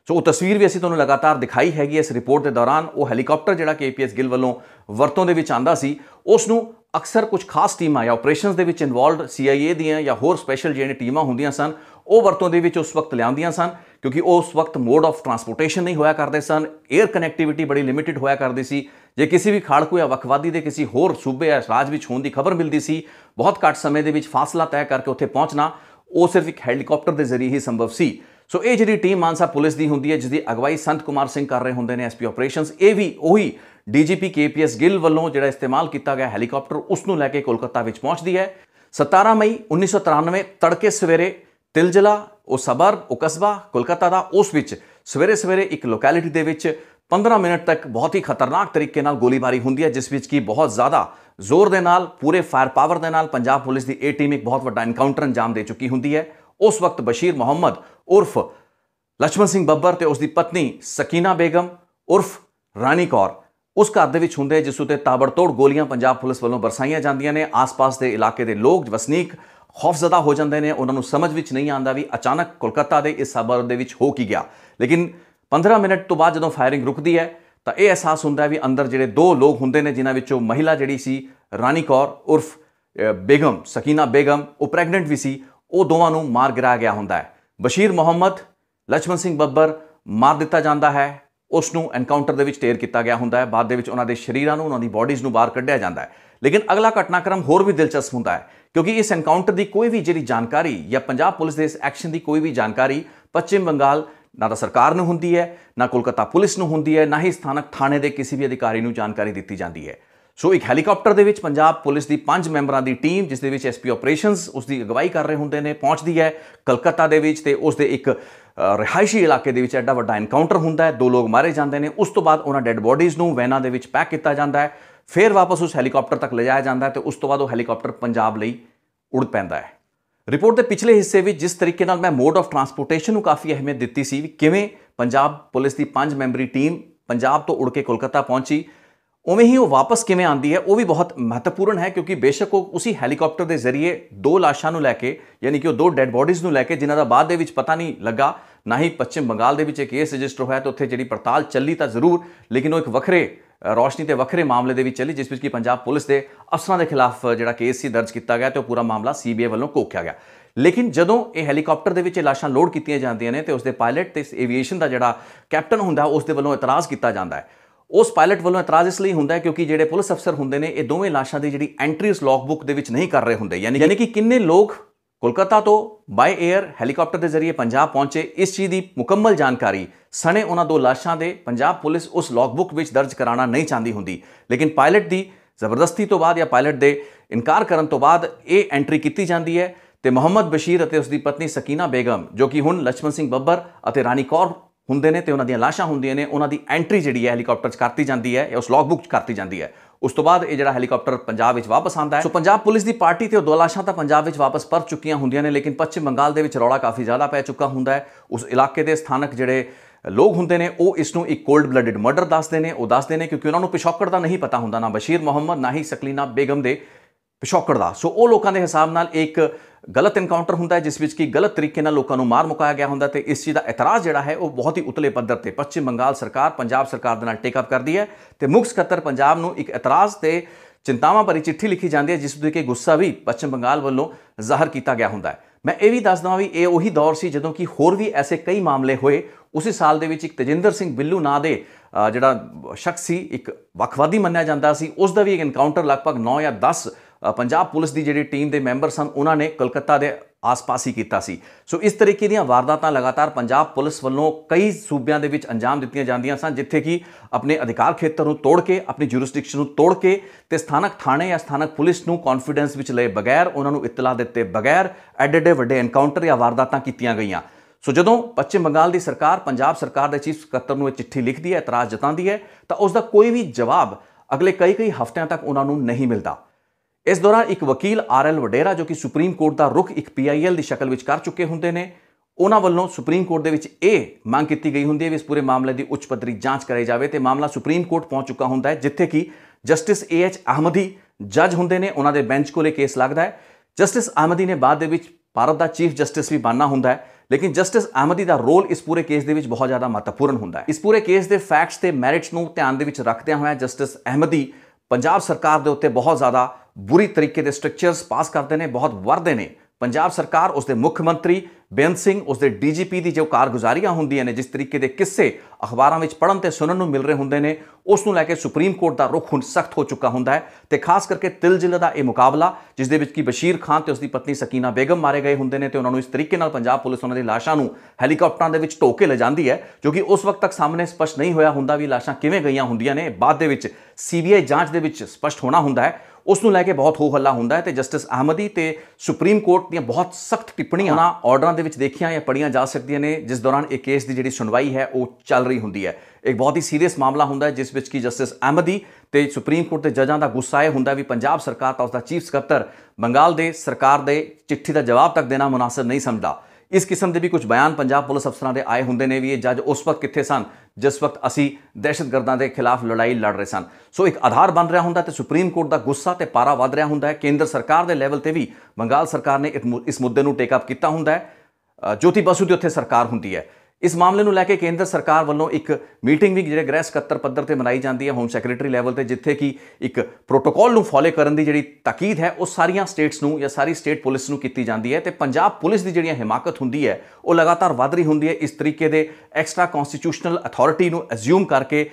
ਸੋ ਉਹ ਤਸਵੀਰ ਵੀ ਅਸੀਂ ਤੁਹਾਨੂੰ ਲਗਾਤਾਰ ਦਿਖਾਈ ਹੈਗੀ ਇਸ ਰਿਪੋਰਟ ਦੇ ਦੌਰਾਨ ਉਹ ਹੈਲੀਕਾਪਟਰ ਜਿਹੜਾ ਕੇਪੀਐਸ ਗਿੱਲ ਵੱਲੋਂ ਵਰਤੋਂ ਦੇ ਵਿੱਚ ਆਂਦਾ ਸੀ ਉਸ ਨੂੰ ਅਕਸਰ ਕੁਝ ਖਾਸ ਟੀਮਾਂ ਜਾਂ ਆਪਰੇਸ਼ਨਸ ਦੇ ਵਿੱਚ ਇਨਵੋਲਡ ਸੀਆਈਏ ਦੀਆਂ ਜਾਂ ਹੋਰ ਸਪੈਸ਼ਲ ਜਿਹੜੀਆਂ ਟੀਮਾਂ ਹੁੰਦੀਆਂ ਸਨ ਉਹ ਵਰਤੋਂ ਦੇ ਵਿੱਚ ਉਸ ਵਕਤ ਲਿਆਂਦੀਆਂ ਸਨ ਕਿਉਂਕਿ ਉਸ ਵਕਤ ਮੋਡ ਆਫ ਟਰਾਂਸਪੋਰਟੇਸ਼ਨ ਨਹੀਂ ਹੋਇਆ ਕਰਦੇ ਸਨ 에ਅਰ ਕਨੈਕਟੀਵਿਟੀ ਬੜੀ ਲਿਮਿਟਿਡ ਹੋਇਆ ਕਰਦੀ ਸੀ ਜੇ ਕਿਸੇ ਵੀ ਖਾੜਕੂ ਜਾਂ ਵਕਵਾਦੀ ਦੇ ਕਿਸੇ ਹੋਰ ਸੂਬੇ ਜਾਂ ਰਾਜ ਵਿੱਚ ਹੋਣ ਦੀ ਖਬਰ ਮਿਲਦੀ ਸੀ ਬਹੁਤ ਘੱਟ ਸਮੇਂ ਦੇ ਵਿੱਚ ਫਾਸਲਾ ਤੈਅ ਕਰਕੇ ਉੱਥੇ ਪਹੁੰਚਣਾ ਉਹ ਸਿਰਫ ਇੱਕ ਹੈਲੀਕਾਪਟਰ ਦੇ ਜ਼ਰੀਏ ਹੀ ਸੰਭਵ ਸੀ ਸੋ ਇਹ ਜਿਹੜੀ ਟੀਮ ਮਾਨਸਾ ਪੁਲਿਸ ਦੀ ਹੁੰਦੀ ਹੈ ਜਿਸ ਦੀ ਅਗਵਾਈ ਸੰਤ ਕੁਮਾਰ ਸਿੰਘ ਕਰ ਰਹੇ ਹੁੰਦੇ ਨੇ ਐਸਪੀ ਆਪਰੇਸ਼ਨਸ ਇਹ ਵੀ ਉਹੀ ਡੀਜੀਪੀ ਕੇਪੀਐਸ ਗਿੱਲ ਵੱਲੋਂ ਜਿਹੜਾ ਇਸਤੇਮਾਲ ਕੀਤਾ ਗਿਆ ਹੈਲੀਕਾਪਟਰ ਉਸ ਨੂੰ ਲੈ ਕੇ ਕੋਲਕਾਤਾ ਵਿੱਚ ਪਹੁੰਚਦੀ ਹੈ 17 ਮਈ 1993 ਤੜਕੇ ਸਵੇਰੇ ਤਿਲਜਲਾ ਉਹ ਸਬਰ ਉਹ ਕਸਬਾ ਕੋਲਕਾਤਾ ਦਾ ਉਸ ਵਿੱਚ ਸਵੇਰੇ ਸਵੇਰੇ ਇੱਕ ਲੋਕੈਲਿਟੀ ਦੇ ਵਿੱਚ 15 ਮਿੰਟ ਤੱਕ ਬਹੁਤ ਹੀ ਖਤਰਨਾਕ ਤਰੀਕੇ ਨਾਲ ਗੋਲੀਬਾਰੀ ਹੁੰਦੀ ਹੈ ਜਿਸ ਵਿੱਚ ਕੀ ਬਹੁਤ ਜ਼ਿਆਦਾ ਜ਼ੋਰ ਦੇ ਨਾਲ ਪੂਰੇ ਫਾਇਰ ਪਾਵਰ ਦੇ ਨਾਲ ਪੰਜਾਬ ਪੁਲਿਸ ਦੀ ਏ ਟੀਮ ਇੱਕ ਬਹੁਤ ਵੱਡਾ ਐਨਕਾਊਂਟਰ ਅੰਜਾਮ ਦੇ ਚੁੱਕੀ ਹੁੰਦੀ ਹੈ ਉਸ ਵਕਤ ਬਸ਼ੀਰ ਮੁਹੰਮਦ ਉਰਫ ਲక్ష్ਮਣ ਸਿੰਘ ਬੱਬਰ ਤੇ ਉਸ ਦੀ ਪਤਨੀ ਸਕੀਨਾ ਬੇਗਮ ਉਰਫ ਰਾਣੀ ਕੌਰ ਉਸ ਘਰ ਦੇ ਵਿੱਚ ਹੁੰਦੇ ਜਿਸ ਉਤੇ ਤਾਬੜਤੋੜ ਗੋਲੀਆਂ ਪੰਜਾਬ ਪੁਲਿਸ ਵੱਲੋਂ ਬਰਸਾਈਆਂ ਜਾਂਦੀਆਂ ਨੇ ਆਸ-ਪਾਸ ਦੇ ਇਲਾਕੇ ਦੇ ਲੋਕ ਵਸਨੀਕ ਖੌਫਜ਼ਦਾ ਹੋ ਜਾਂਦੇ ਨੇ ਉਹਨਾਂ ਨੂੰ ਸਮਝ ਵਿੱਚ ਨਹੀਂ ਆਉਂਦਾ ਵੀ ਅਚਾਨਕ ਕੋਲਕਾਤਾ ਦੇ ਇਸ ਸਬਰ ਦੇ ਵਿੱਚ ਹੋ ਕੀ ਗਿਆ ਲੇਕਿਨ 15 ਮਿੰਟ ਤੋਂ ਬਾਅਦ ਜਦੋਂ ਫਾਇਰਿੰਗ ਰੁਕਦੀ ਹੈ ਤਾਂ ਇਹ ਅਹਿਸਾਸ ਹੁੰਦਾ ਵੀ ਅੰਦਰ ਜਿਹੜੇ ਦੋ ਲੋਕ ਹੁੰਦੇ ਨੇ ਜਿਨ੍ਹਾਂ ਵਿੱਚੋਂ ਮਹਿਲਾ ਜਿਹੜੀ ਸੀ ਰਾਨੀ ਕੌਰ ਉਰਫ ਬੇਗਮ ਸਕੀਨਾ ਬੇਗਮ ਉਹ ਪ੍ਰੈਗਨੈਂਟ ਵੀ ਸੀ ਉਹ ਦੋਵਾਂ ਨੂੰ ਮਾਰ ਗਿਰਾਇਆ ਗਿਆ ਹੁੰਦਾ ਹੈ ਬਸ਼ੀਰ ਮੁਹੰਮਦ ਲਛਮਨ ਸਿੰਘ ਬੱਬਰ ਮਾਰ ਦਿੱਤਾ ਜਾਂਦਾ ਹੈ ਉਸ ਨੂੰ ਐਨਕਾਊਂਟਰ ਦੇ ਵਿੱਚ ਟੇਰ ਕੀਤਾ ਗਿਆ ਹੁੰਦਾ ਹੈ ਬਾਅਦ ਦੇ ਵਿੱਚ ਉਹਨਾਂ ਦੇ ਸ਼ਰੀਰਾਂ ਨੂੰ ਉਹਨਾਂ ਦੀ ਬਾਡੀਜ਼ ਨੂੰ ਬਾਹਰ ਕੱਢਿਆ ਜਾਂਦਾ ਹੈ ਲੇਕਿਨ ਅਗਲਾ ਘਟਨਾਕ੍ਰਮ ਹੋਰ ਵੀ ਦਿਲਚਸਪ ਹੁੰਦਾ ਹੈ ਕਿਉਂਕਿ ਇਸ ਐਨਕਾਊਂਟਰ ਦੀ ਕੋਈ ਵੀ ਜਿਹੜੀ ਜਾਣਕਾਰੀ ਜਾਂ ਪੰਜਾਬ ਪੁਲਿਸ ਦੇ ਇਸ ਐਕਸ਼ਨ ਦੀ ਕੋਈ ਵੀ ਜਾਣਕਾਰੀ ਪੱਛਮ ਬੰਗਾਲ ਨਾ ਤਾਂ ਸਰਕਾਰ ਨੂੰ ਹੁੰਦੀ ਹੈ ਨਾ ਕੋਲਕਾਤਾ ਪੁਲਿਸ ਨੂੰ ਹੁੰਦੀ ਹੈ ਨਾ ਹੀ ਸਥਾਨਕ ਥਾਣੇ ਦੇ ਕਿਸੇ ਵੀ ਅਧਿਕਾਰੀ ਨੂੰ ਜਾਣਕਾਰੀ ਦਿੱਤੀ ਜਾਂਦੀ ਹੈ ਸੋ ਇੱਕ ਹੈਲੀਕਾਪਟਰ ਦੇ ਵਿੱਚ ਪੰਜਾਬ ਪੁਲਿਸ ਦੀ 5 ਮੈਂਬਰਾਂ ਦੀ ਟੀਮ ਜਿਸ ਦੇ ਵਿੱਚ ਐਸਪੀ ਆਪਰੇਸ਼ਨਸ ਉਸ ਦੀ ਅਗਵਾਈ ਕਰ ਰਹੇ ਹੁੰਦੇ ਨੇ ਪਹੁੰਚਦੀ ਹੈ ਕਲਕੱਤਾ ਦੇ ਵਿੱਚ ਤੇ ਉਸ ਦੇ ਇੱਕ ਰਿਹਾਇਸ਼ੀ ਇਲਾਕੇ ਦੇ ਵਿੱਚ ਐਡਾ ਵੱਡਾ ਐਨਕਾਊਂਟਰ ਹੁੰਦਾ ਹੈ ਦੋ ਲੋਕ ਮਾਰੇ ਜਾਂਦੇ ਨੇ ਉਸ ਤੋਂ ਬਾਅਦ ਉਹਨਾਂ ਡੈੱਡ ਬੋਡੀਜ਼ ਨੂੰ ਵੈਨਾਂ ਦੇ ਵਿੱਚ ਪੈਕ ਕੀਤਾ ਜਾਂਦਾ ਹੈ ਫਿਰ ਵਾਪਸ ਉਸ ਹੈਲੀਕਾਪਟਰ ਤੱਕ ਲਿਜਾਇਆ ਜਾਂਦਾ ਹੈ ਤੇ ਉਸ ਤੋਂ ਬਾਅਦ ਉਹ ਹੈਲੀਕਾਪਟਰ ਪੰਜਾਬ ਲਈ ਉੜ ਪੈਂਦਾ ਹੈ ਰਿਪੋਰਟ ਦੇ ਪਿਛਲੇ ਹਿੱਸੇ ਵਿੱਚ ਜਿਸ ਤਰੀਕੇ ਨਾਲ ਮੈਂ ਮੋਡ ਆਫ ਟਰਾਂਸਪੋਰਟੇਸ਼ਨ ਨੂੰ ਕਾਫੀ ਅਹਿਮੀਅਤ ਦਿੱਤੀ ਸੀ ਕਿਵੇਂ ਪੰਜਾਬ ਪੁਲਿਸ ਦੀ 5 ਮੈਂਬਰੀ ਟੀਮ ਪੰਜਾਬ ਤੋਂ ਉੜ ਕੇ ਕੋਲਕਾਤਾ ਪਹੁੰਚੀ ਉਵੇਂ ਹੀ ਉਹ ਵਾਪਸ ਕਿਵੇਂ ਆਂਦੀ ਹੈ ਉਹ ਵੀ ਬਹੁਤ ਮਹੱਤਵਪੂਰਨ ਹੈ ਕਿਉਂਕਿ ਬੇਸ਼ੱਕ ਉਹ ਉਸੇ ਹੈਲੀਕਾਪਟਰ ਦੇ ਜ਼ਰੀਏ ਦੋ ਲਾਸ਼ਾਂ ਨੂੰ ਲੈ ਕੇ ਯਾਨੀ ਕਿ ਉਹ ਦੋ ਡੈੱਡ ਬੋਡੀਜ਼ ਨੂੰ ਲੈ ਕੇ ਜਿਨ੍ਹਾਂ ਦਾ ਬਾਅਦ ਦੇ ਵਿੱਚ ਪਤਾ ਨਹੀਂ ਲੱਗਾ ਨਾ ਹੀ ਪੱਛਮ ਬੰਗਾਲ ਦੇ ਵਿੱਚ ਇੱਕ ਕੇਸ ਰਜਿਸਟਰ ਹੋਇਆ ਤਾਂ ਉੱਥੇ ਜਿਹੜੀ ਪੜਤਾਲ ਚੱਲੀ ਤਾਂ ਜ਼ਰੂਰ ਲੇਕਿਨ ਉਹ ਇੱਕ ਵੱਖਰੇ ਰੋਸ਼ਨੀ ਤੇ ਵੱਖਰੇ ਮਾਮਲੇ ਦੇ ਵਿੱਚ ਚੱਲੀ ਜਿਸ ਵਿੱਚ ਕਿ ਪੰਜਾਬ ਪੁਲਿਸ ਦੇ ਅਫਸਰਾਂ ਦੇ ਖਿਲਾਫ ਜਿਹੜਾ ਕੇਸ ਸੀ ਦਰਜ ਕੀਤਾ ਗਿਆ ਤੇ ਉਹ ਪੂਰਾ ਮਾਮਲਾ ਸੀਬੀਆਈ ਵੱਲੋਂ ਕੋਕਿਆ ਗਿਆ ਲੇਕਿਨ ਜਦੋਂ ਇਹ ਹੈਲੀਕਾਪਟਰ ਦੇ ਵਿੱਚ ਇਹ ਲਾਸ਼ਾਂ ਲੋਡ ਕੀਤੀਆਂ ਜਾਂਦੀਆਂ ਨੇ ਤੇ ਉਸ ਦੇ ਪਾਇਲਟ ਤੇ ਏਵੀਏਸ਼ਨ ਦਾ ਜਿਹੜਾ ਕੈਪਟਨ ਹੁੰਦਾ ਉਸ ਦੇ ਵੱਲੋਂ ਇਤਰਾਜ਼ ਕੀਤਾ ਜਾਂਦਾ ਹੈ ਉਸ ਪਾਇਲਟ ਵੱਲੋਂ ਇਤਰਾਜ਼ ਇਸ ਲਈ ਹੁੰਦਾ ਹੈ ਕਿਉਂਕਿ ਜਿਹੜੇ ਪੁਲਿਸ ਅਫਸਰ ਹੁੰਦੇ ਨੇ ਇਹ ਦੋਵੇਂ ਲਾਸ਼ਾਂ ਦੀ ਜਿਹੜੀ ਐਂਟਰੀ ਉਸ ਲੌਗ ਬੁੱਕ ਦੇ ਵਿੱਚ ਨਹੀਂ ਕਰ ਰਹੇ ਹੁੰਦੇ ਯਾਨੀ ਕਿ ਕਿੰਨੇ ਲੋਕ ਕੋਲਕਾਤਾ ਤੋਂ ਬਾਈ 에ਅਰ ਹੈਲੀਕਾਪਟਰ ਦੇ ਜ਼ਰੀਏ ਪੰਜਾਬ ਪਹੁੰਚੇ ਇਸ ਚੀਜ਼ ਦੀ ਮੁਕੰਮਲ ਜਾਣਕਾਰੀ ਸਣੇ ਉਹਨਾਂ ਦੋ ਲਾਸ਼ਾਂ ਦੇ ਪੰਜਾਬ ਪੁਲਿਸ ਉਸ ਲੌਗ ਬੁੱਕ ਵਿੱਚ ਦਰਜ ਕਰਾਉਣਾ ਨਹੀਂ ਚਾਹੁੰਦੀ ਹੁੰਦੀ ਲੇਕਿਨ ਪਾਇਲਟ ਦੀ ਜ਼ਬਰਦਸਤੀ ਤੋਂ ਬਾਅਦ ਜਾਂ ਪਾਇਲਟ ਦੇ ਇਨਕਾਰ ਕਰਨ ਤੋਂ ਬਾਅਦ ਇਹ ਐਂਟਰੀ ਕੀਤੀ ਜਾਂਦੀ ਹੈ ਤੇ ਮੁਹੰਮਦ ਬਸ਼ੀਰ ਅਤੇ ਉਸ ਦੀ ਪਤਨੀ ਸਕੀਨਾ ਬੇਗਮ ਜੋ ਕਿ ਹੁਣ ਲਛਮਨ ਸਿੰਘ ਬੱਬਰ ਅਤੇ ਰਾਣੀ ਕੌਰ ਹੁੰਦੇ ਨੇ ਤੇ ਉਹਨਾਂ ਦੀਆਂ ਲਾਸ਼ਾਂ ਹੁੰਦੀਆਂ ਨੇ ਉਹਨਾਂ ਦੀ ਐਂਟਰੀ ਜਿਹੜੀ ਹੈ ਹੈਲੀਕਾਪਟਰ 'ਚ ਕਰਤੀ ਜਾਂਦੀ ਹੈ ਉਸ ਲੌਗ ਬੁੱਕ 'ਚ ਕਰਤੀ ਜਾਂਦੀ ਹੈ ਉਸ ਤੋਂ ਬਾਅਦ ਇਹ ਜਿਹੜਾ ਹੈਲੀਕਾਪਟਰ ਪੰਜਾਬ ਵਿੱਚ ਵਾਪਸ ਆਂਦਾ ਹੈ ਸੋ ਪੰਜਾਬ ਪੁਲਿਸ ਦੀ ਪਾਰਟੀ ਤੇ ਉਹ ਦੋ ਲਾਸ਼ਾਂ ਤਾਂ ਪੰਜਾਬ ਵਿੱਚ ਵਾਪਸ ਪਰ ਚੁੱਕੀਆਂ ਹੁੰਦੀਆਂ ਨੇ ਲੇਕਿਨ ਪੱਛਮ ਬੰਗਾਲ ਦੇ ਵਿੱਚ ਰੌਲਾ ਕਾਫੀ ਜ਼ਿਆਦਾ ਪੈ ਚੁੱਕਾ ਹੁੰਦਾ ਹੈ ਉਸ ਇਲਾਕੇ ਦੇ ਸਥਾਨਕ ਜਿਹੜੇ ਲੋਕ ਹੁੰਦੇ ਨੇ ਉਹ ਇਸ ਨੂੰ ਇੱਕ ਕੋਲਡ ਬਲੱਡਡ ਮਰਡਰ ਦੱਸਦੇ ਨੇ ਉਹ ਦੱਸਦੇ ਨੇ ਕਿਉਂਕਿ ਉਹਨਾਂ ਨੂੰ ਪਿਸ਼ੌਕੜ ਦਾ ਨਹੀਂ ਪਤਾ ਹੁੰਦਾ ਨਾ ਬਸ਼ੀਰ ਮੁਹੰਮਦ ਨਾ ਹੀ ਸਕਲੀਨਾ ਬੇਗਮ ਦੇ ਪਿਛੋਕੜ ਦਾ ਸੋ ਉਹ ਲੋਕਾਂ ਦੇ ਹਿਸਾਬ ਨਾਲ ਇੱਕ ਗਲਤ ਇਨਕਾਊਂਟਰ ਹੁੰਦਾ ਹੈ ਜਿਸ ਵਿੱਚ ਕੀ ਗਲਤ ਤਰੀਕੇ ਨਾਲ ਲੋਕਾਂ ਨੂੰ ਮਾਰ ਮੁਕਾਇਆ ਗਿਆ ਹੁੰਦਾ ਤੇ ਇਸ ਚੀਜ਼ ਦਾ ਇਤਰਾਜ਼ ਜਿਹੜਾ ਹੈ ਉਹ ਬਹੁਤ ਹੀ ਉਤਲੇ ਪੱਧਰ ਤੇ ਪੱਛਮ ਬੰਗਾਲ ਸਰਕਾਰ ਪੰਜਾਬ ਸਰਕਾਰ ਦੇ ਨਾਲ ਟੇਕ ਅਪ ਕਰਦੀ ਹੈ ਤੇ ਮੁੱਖ ਸਕੱਤਰ ਪੰਜਾਬ ਨੂੰ ਇੱਕ ਇਤਰਾਜ਼ ਤੇ ਚਿੰਤਾਵਾਂ ਭਰੀ ਚਿੱਠੀ ਲਿਖੀ ਜਾਂਦੀ ਹੈ ਜਿਸ ਦੇ ਕੇ ਗੁੱਸਾ ਵੀ ਪੱਛਮ ਬੰਗਾਲ ਵੱਲੋਂ ਜ਼ਾਹਰ ਕੀਤਾ ਗਿਆ ਹੁੰਦਾ ਹੈ ਮੈਂ ਇਹ ਵੀ ਦੱਸਦਾ ਵੀ ਇਹ ਉਹੀ ਦੌਰ ਸੀ ਜਦੋਂ ਕਿ ਹੋਰ ਵੀ ਐਸੇ ਕਈ ਮਾਮਲੇ ਹੋਏ ਉਸੇ ਸਾਲ ਦੇ ਵਿੱਚ ਇੱਕ ਤਜਿੰਦਰ ਸਿੰਘ ਬਿੱਲੂ ਨਾਂ ਦੇ ਜਿਹੜਾ ਸ਼ਖਸ ਸੀ ਇੱਕ ਵੱਖਵਾਦੀ ਮੰਨਿਆ ਜਾਂਦਾ ਸੀ ਉਸ ਦਾ ਵੀ ਇੱਕ ਇਨਕਾਊਂਟਰ ਲਗਭਗ 9 ਜਾਂ 10 ਪੰਜਾਬ ਪੁਲਿਸ ਦੀ ਜਿਹੜੀ ਟੀਮ ਦੇ ਮੈਂਬਰ ਸਨ ਉਹਨਾਂ ਨੇ ਕਲਕੱਤਾ ਦੇ ਆਸ-ਪਾਸ ਹੀ ਕੀਤਾ ਸੀ ਸੋ ਇਸ ਤਰੀਕੇ ਦੀਆਂ ਵਾਰਦਾਤਾਂ ਲਗਾਤਾਰ ਪੰਜਾਬ ਪੁਲਿਸ ਵੱਲੋਂ ਕਈ ਸੂਬਿਆਂ ਦੇ ਵਿੱਚ ਅੰਜਾਮ ਦਿੱਤੀਆਂ ਜਾਂਦੀਆਂ ਸਨ ਜਿੱਥੇ ਕਿ ਆਪਣੇ ਅਧਿਕਾਰ ਖੇਤਰ ਨੂੰ ਤੋੜ ਕੇ ਆਪਣੀ ਜੁਰਿਸਡਿਕਸ਼ਨ ਨੂੰ ਤੋੜ ਕੇ ਤੇ ਸਥਾਨਕ ਥਾਣੇ ਜਾਂ ਸਥਾਨਕ ਪੁਲਿਸ ਨੂੰ ਕੌਨਫੀਡੈਂਸ ਵਿੱਚ ਲਏ ਬਗੈਰ ਉਹਨਾਂ ਨੂੰ ਇਤਲਾਹ ਦਿੱਤੇ ਬਗੈਰ ਐਡੇ ਵੱਡੇ ਐਨਕਾਊਂਟਰ ਜਾਂ ਵਾਰਦਾਤਾਂ ਕੀਤੀਆਂ ਗਈਆਂ ਸੋ ਜਦੋਂ ਪੱਛਮ ਬੰਗਾਲ ਦੀ ਸਰਕਾਰ ਪੰਜਾਬ ਸਰਕਾਰ ਦੇ ਚੀਫ ਸਕੱਤਰ ਨੂੰ ਇਹ ਚਿੱਠੀ ਲਿਖਦੀ ਹੈ ਇਤਰਾਜ਼ ਜਤਾਉਂਦੀ ਹੈ ਤਾਂ ਉਸ ਦਾ ਕੋਈ ਵੀ ਜਵਾਬ ਅਗਲੇ ਕਈ ਕਈ ਹਫ਼ਤਿਆਂ ਤੱਕ ਉਹਨਾਂ ਨੂੰ ਨਹੀਂ ਮਿਲਦਾ ਇਸ ਦੌਰਾਨ ਇੱਕ ਵਕੀਲ ਆਰਐਲ ਵਡੇਰਾ ਜੋ ਕਿ ਸੁਪਰੀਮ ਕੋਰਟ ਦਾ ਰੁਖ ਇੱਕ ਪੀਆਈਐਲ ਦੀ ਸ਼ਕਲ ਵਿੱਚ ਕਰ ਚੁੱਕੇ ਹੁੰਦੇ ਨੇ ਉਹਨਾਂ ਵੱਲੋਂ ਸੁਪਰੀਮ ਕੋਰਟ ਦੇ ਵਿੱਚ ਇਹ ਮੰਗ ਕੀਤੀ ਗਈ ਹੁੰਦੀ ਹੈ ਵੀ ਇਸ ਪੂਰੇ ਮਾਮਲੇ ਦੀ ਉੱਚ ਪੱਧਰੀ ਜਾਂਚ ਕਰਾਈ ਜਾਵੇ ਤੇ ਮਾਮਲਾ ਸੁਪਰੀਮ ਕੋਰਟ ਪਹੁੰਚ ਚੁੱਕਾ ਹੁੰਦਾ ਹੈ ਜਿੱਥੇ ਕਿ ਜਸਟਿਸ ਏਐਚ ਅਹਿਮਦੀ ਜੱਜ ਹੁੰਦੇ ਨੇ ਉਹਨਾਂ ਦੇ ਬੈਂਚ ਕੋਲੇ ਕੇਸ ਲੱਗਦਾ ਹੈ ਜਸਟਿਸ ਅਹਿਮਦੀ ਨੇ ਬਾਅਦ ਦੇ ਵਿੱਚ ਭਾਰਤ ਦਾ ਚੀਫ ਜਸਟਿਸ ਵੀ ਬਣਨਾ ਹੁੰਦਾ ਹੈ ਲੇਕਿਨ ਜਸਟਿਸ ਅਹਿਮਦੀ ਦਾ ਰੋਲ ਇਸ ਪੂਰੇ ਕੇਸ ਦੇ ਵਿੱਚ ਬਹੁਤ ਜ਼ਿਆਦਾ ਮਹੱਤਵਪੂਰਨ ਹੁੰਦਾ ਹੈ ਇਸ ਪੂਰੇ ਕੇਸ ਦੇ ਫੈਕਟਸ ਤੇ ਮੈਰਿਟਸ ਨੂੰ ਧਿਆਨ ਦੇ ਵਿੱਚ ਰੱਖਦਿਆਂ ਹੋਇਆ ਜਸਟਿਸ ਅਹਿਮਦੀ ਪੰਜਾਬ ਸਰਕਾਰ ਦੇ ਉੱਤੇ ਬਹੁਤ ਜ਼ਿਆਦਾ ਬੁਰੀ ਤਰੀਕੇ ਦੇ ਸਟਰਕਚਰਸ ਪਾਸ ਕਰਦੇ ਨੇ ਬਹੁਤ ਵਰਦੇ ਨੇ ਪੰਜਾਬ ਸਰਕਾਰ ਉਸ ਦੇ ਮੁੱਖ ਮੰਤਰੀ ਬੇਨ ਸਿੰਘ ਉਸ ਦੇ ਡੀਜੀਪੀ ਦੀ ਜੋ ਕਾਰਗੁਜ਼ਾਰੀਆਂ ਹੁੰਦੀਆਂ ਨੇ ਜਿਸ ਤਰੀਕੇ ਦੇ ਕਿੱਸੇ ਅਖਬਾਰਾਂ ਵਿੱਚ ਪੜਨ ਤੇ ਸੁਣਨ ਨੂੰ ਮਿਲ ਰਹੇ ਹੁੰਦੇ ਨੇ ਉਸ ਨੂੰ ਲੈ ਕੇ ਸੁਪਰੀਮ ਕੋਰਟ ਦਾ ਰੁਖ ਹੁਣ ਸਖਤ ਹੋ ਚੁੱਕਾ ਹੁੰਦਾ ਹੈ ਤੇ ਖਾਸ ਕਰਕੇ ਤਿਲ ਜ਼ਿਲ੍ਹੇ ਦਾ ਇਹ ਮੁਕਾਬਲਾ ਜਿਸ ਦੇ ਵਿੱਚ ਕੀ ਬਸ਼ੀਰ ਖਾਨ ਤੇ ਉਸ ਦੀ ਪਤਨੀ ਸਕੀਨਾ ਬੇਗਮ ਮਾਰੇ ਗਏ ਹੁੰਦੇ ਨੇ ਤੇ ਉਹਨਾਂ ਨੂੰ ਇਸ ਤਰੀਕੇ ਨਾਲ ਪੰਜਾਬ ਪੁਲਿਸ ਉਹਨਾਂ ਦੀ ਲਾਸ਼ਾਂ ਨੂੰ ਹੈਲੀਕਾਪਟਰਾਂ ਦੇ ਵਿੱਚ ਢੋ ਕੇ ਲੈ ਜਾਂਦੀ ਹੈ ਜੋ ਕਿ ਉਸ ਵਕਤ ਤੱਕ ਸਾਹਮਣੇ ਸਪਸ਼ਟ ਨਹੀਂ ਹੋਇਆ ਹੁੰਦਾ ਵੀ ਲਾਸ਼ਾਂ ਕਿਵੇਂ ਗਈਆਂ ਹੁੰਦੀਆਂ ਨੇ ਬਾਅਦ ਦੇ ਵਿੱਚ ਸੀਬੀਆਈ ਜਾਂਚ ਦੇ ਵਿੱਚ ਸਪਸ਼ਟ ਹੋਣਾ ਹੁੰਦਾ ਹੈ ਉਸ ਨੂੰ ਲੈ ਕੇ ਬਹੁਤ ਹੋ ਹੱਲਾ ਹੁੰਦਾ ਹੈ ਤੇ ਜਸਟਿਸ ਅਹਿਮਦੀ ਤੇ ਸੁਪਰੀਮ ਕੋਰਟ ਦੀਆਂ ਬਹੁਤ ਸਖਤ ਟਿੱਪਣੀਆਂ ਆਰਡਰਾਂ ਦੇ ਵਿੱਚ ਦੇਖੀਆਂ ਜਾਂ ਪੜੀਆਂ ਜਾ ਸਕਦੀਆਂ ਨੇ ਜਿਸ ਦੌਰਾਨ ਇੱਕ ਕੇਸ ਦੀ ਜਿਹੜੀ ਸੁਣਵਾਈ ਹੈ ਉਹ ਚੱਲ ਰਹੀ ਹੁੰਦੀ ਹੈ ਇੱਕ ਬਹੁਤ ਹੀ ਸੀਰੀਅਸ ਮਾਮਲਾ ਹੁੰਦਾ ਹੈ ਜਿਸ ਵਿੱਚ ਕੀ ਜਸਟਿਸ ਅਹਿਮਦੀ ਤੇ ਸੁਪਰੀਮ ਕੋਰਟ ਦੇ ਜੱਜਾਂ ਦਾ ਗੁੱਸਾ ਇਹ ਹੁੰਦਾ ਵੀ ਪੰਜਾਬ ਸਰਕਾਰ ਤਾਂ ਉਸ ਦਾ ਚੀਫ ਸਕੱਤਰ ਬੰਗਾਲ ਦੇ ਸਰਕਾਰ ਦੇ ਚਿੱਠੀ ਦਾ ਜਵਾਬ ਤੱਕ ਦੇਣਾ ਮੁਨਾਸਬ ਨਹੀਂ ਸਮਝਦਾ ਇਸ ਕਿਸਮ ਦੇ ਵੀ ਕੁਝ ਬਿਆਨ ਪੰਜਾਬ ਪੁਲਿਸ ਅਫਸਰਾਂ ਦੇ ਆਏ ਹੁੰਦੇ ਨੇ ਵੀ ਇਹ ਜੱਜ ਉਸ ਵਕਤ ਕਿੱਥੇ ਸਨ ਜਿਸ ਵਕਤ ਅਸੀਂ ਦਹਿਸ਼ਤਗਰਦਾਂ ਦੇ ਖਿਲਾਫ ਲੜਾਈ ਲੜ ਰਹੇ ਸਨ ਸੋ ਇੱਕ ਆਧਾਰ ਬਣ ਰਿਹਾ ਹੁੰਦਾ ਤੇ ਸੁਪਰੀਮ ਕੋਰਟ ਦਾ ਗੁੱਸਾ ਤੇ ਪਾਰਾ ਵੱਧ ਰਿਹਾ ਹੁੰਦਾ ਹੈ ਕੇਂਦਰ ਸਰਕਾਰ ਦੇ ਲੈਵਲ ਤੇ ਵੀ ਬੰਗਾਲ ਸਰਕਾਰ ਨੇ ਇਸ ਮੁੱਦੇ ਨੂੰ ਟੇਕ ਅਪ ਕੀਤਾ ਹੁੰਦਾ ਹੈ ਜੋਤੀ ਬਸੂ ਦੀ ਉੱਥੇ ਸਰਕਾਰ ਹੁੰਦੀ ਹੈ ਇਸ ਮਾਮਲੇ ਨੂੰ ਲੈ ਕੇ ਕੇਂਦਰ ਸਰਕਾਰ ਵੱਲੋਂ ਇੱਕ ਮੀਟਿੰਗ ਵੀ ਜਿਹੜੇ ਗ੍ਰਹਿ ਸਕੱਤਰ ਪੱਧਰ ਤੇ ਮਨਾਈ ਜਾਂਦੀ ਹੈ ਹੋਮ ਸੈਕਟਰੀ ਲੈਵਲ ਤੇ ਜਿੱਥੇ ਕਿ ਇੱਕ ਪ੍ਰੋਟੋਕਾਲ ਨੂੰ ਫਾਲੋ ਕਰਨ ਦੀ ਜਿਹੜੀ ਤਾਕੀਦ ਹੈ ਉਹ ਸਾਰੀਆਂ ਸਟੇਟਸ ਨੂੰ ਜਾਂ ਸਾਰੀ ਸਟੇਟ ਪੁਲਿਸ ਨੂੰ ਕੀਤੀ ਜਾਂਦੀ ਹੈ ਤੇ ਪੰਜਾਬ ਪੁਲਿਸ ਦੀ ਜਿਹੜੀਆਂ ਹਿਮਾਕਤ ਹੁੰਦੀ ਹੈ ਉਹ ਲਗਾਤਾਰ ਵਧ ਰਹੀ ਹੁੰਦੀ ਹੈ ਇਸ ਤਰੀਕੇ ਦੇ ਐਕਸਟਰਾ ਕਨਸਟੀਟਿਊਸ਼ਨਲ ਅਥਾਰਟੀ ਨੂੰ ਅਸਿਊਮ ਕਰਕੇ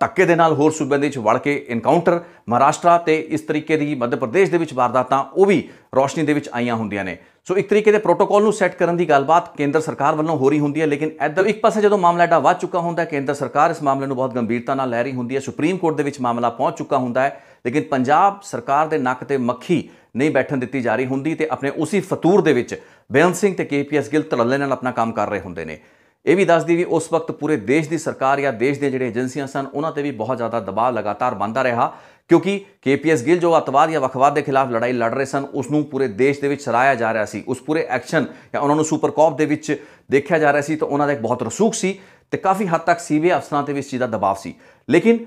ਧੱਕੇ ਦੇ ਨਾਲ ਹੋਰ ਸੂਬਿਆਂ ਦੇ ਵਿੱਚ ਵੜ ਕੇ ਇਨਕਾਊਂਟਰ ਮਹਾਰਾਸ਼ਟਰ ਤੇ ਇਸ ਤਰੀਕੇ ਦੀ ਮੱਧ ਪ੍ਰਦੇਸ਼ ਦੇ ਵਿੱਚ ਵਾਰਦਾਤਾਂ ਉਹ ਵੀ ਰੋਸ਼ਨੀ ਦੇ ਵਿੱਚ ਆਈਆਂ ਹੁੰਦੀਆਂ ਨੇ ਸੋ ਇੱਕ ਤਰੀਕੇ ਦੇ ਪ੍ਰੋਟੋਕਾਲ ਨੂੰ ਸੈੱਟ ਕਰਨ ਦੀ ਗੱਲਬਾਤ ਕੇਂਦਰ ਸਰਕਾਰ ਵੱਲੋਂ ਹੋ ਰਹੀ ਹੁੰਦੀ ਹੈ ਲੇਕਿਨ ਇਦਾਂ ਇੱਕ ਪਾਸੇ ਜਦੋਂ ਮਾਮਲਾ ਡਾ ਵੱਧ ਚੁੱਕਾ ਹੁੰਦਾ ਕੇਂਦਰ ਸਰਕਾਰ ਇਸ ਮਾਮਲੇ ਨੂੰ ਬਹੁਤ ਗੰਭੀਰਤਾ ਨਾਲ ਲੈ ਰਹੀ ਹੁੰਦੀ ਹੈ ਸੁਪਰੀਮ ਕੋਰਟ ਦੇ ਵਿੱਚ ਮਾਮਲਾ ਪਹੁੰਚ ਚੁੱਕਾ ਹੁੰਦਾ ਹੈ ਲੇਕਿਨ ਪੰਜਾਬ ਸਰਕਾਰ ਦੇ ਨੱਕ ਤੇ ਮੱਖੀ ਨਹੀਂ ਬੈਠਣ ਦਿੱਤੀ ਜਾ ਰਹੀ ਹੁੰਦੀ ਤੇ ਆਪਣੇ ਉਸੇ ਫਤੂਰ ਦੇ ਵਿੱਚ ਬੇਅੰਸਿੰਗ ਸਿੰਘ ਤੇ ਕੇਪੀਐਸ ਗਿੱਲ ਤਰਲੇ ਨਾਲ ਆਪਣਾ ਕੰਮ ਕਰ ਰਹੇ ਹੁੰਦੇ ਨੇ ਇਹ ਵੀ ਦੱਸਦੀ ਵੀ ਉਸ ਵਕਤ ਪੂਰੇ ਦੇਸ਼ ਦੀ ਸਰਕਾਰ ਜਾਂ ਦੇਸ਼ ਦੇ ਜਿਹੜੇ ਏਜੰਸੀਆਂ ਸਨ ਉਹਨਾਂ ਤੇ ਵੀ ਬਹੁਤ ਜ਼ਿਆਦਾ ਦਬਾਅ ਲਗਾਤਾਰ ਬੰਦਾ ਰਿਹਾ ਕਿਉਂਕਿ ਕੇਪੀਐਸ ਗਿੱਲ ਜੋ ਅਤਵਾਦ ਜਾਂ ਵਖਵਾਦ ਦੇ ਖਿਲਾਫ ਲੜਾਈ ਲੜ ਰਹੇ ਸਨ ਉਸ ਨੂੰ ਪੂਰੇ ਦੇਸ਼ ਦੇ ਵਿੱਚ ਸਰਾਇਆ ਜਾ ਰਿਹਾ ਸੀ ਉਸ ਪੂਰੇ ਐਕਸ਼ਨ ਜਾਂ ਉਹਨਾਂ ਨੂੰ ਸੁਪਰ ਦੇ ਵਿੱਚ ਦੇਖਿਆ ਜਾ ਰਿਹਾ ਸੀ ਤਾਂ ਉਹਨਾਂ ਦਾ ਇੱਕ ਬਹੁਤ ਰਸੂਖ ਸੀ ਤੇ ਕਾਫੀ ਹੱਦ ਤੱਕ ਸੀਵੇ ਅਫਸਰਾਂ ਤੇ ਵੀ ਇਸ ਚੀਜ਼ ਦਾ ਦਬਾਅ ਸੀ ਲੇਕਿਨ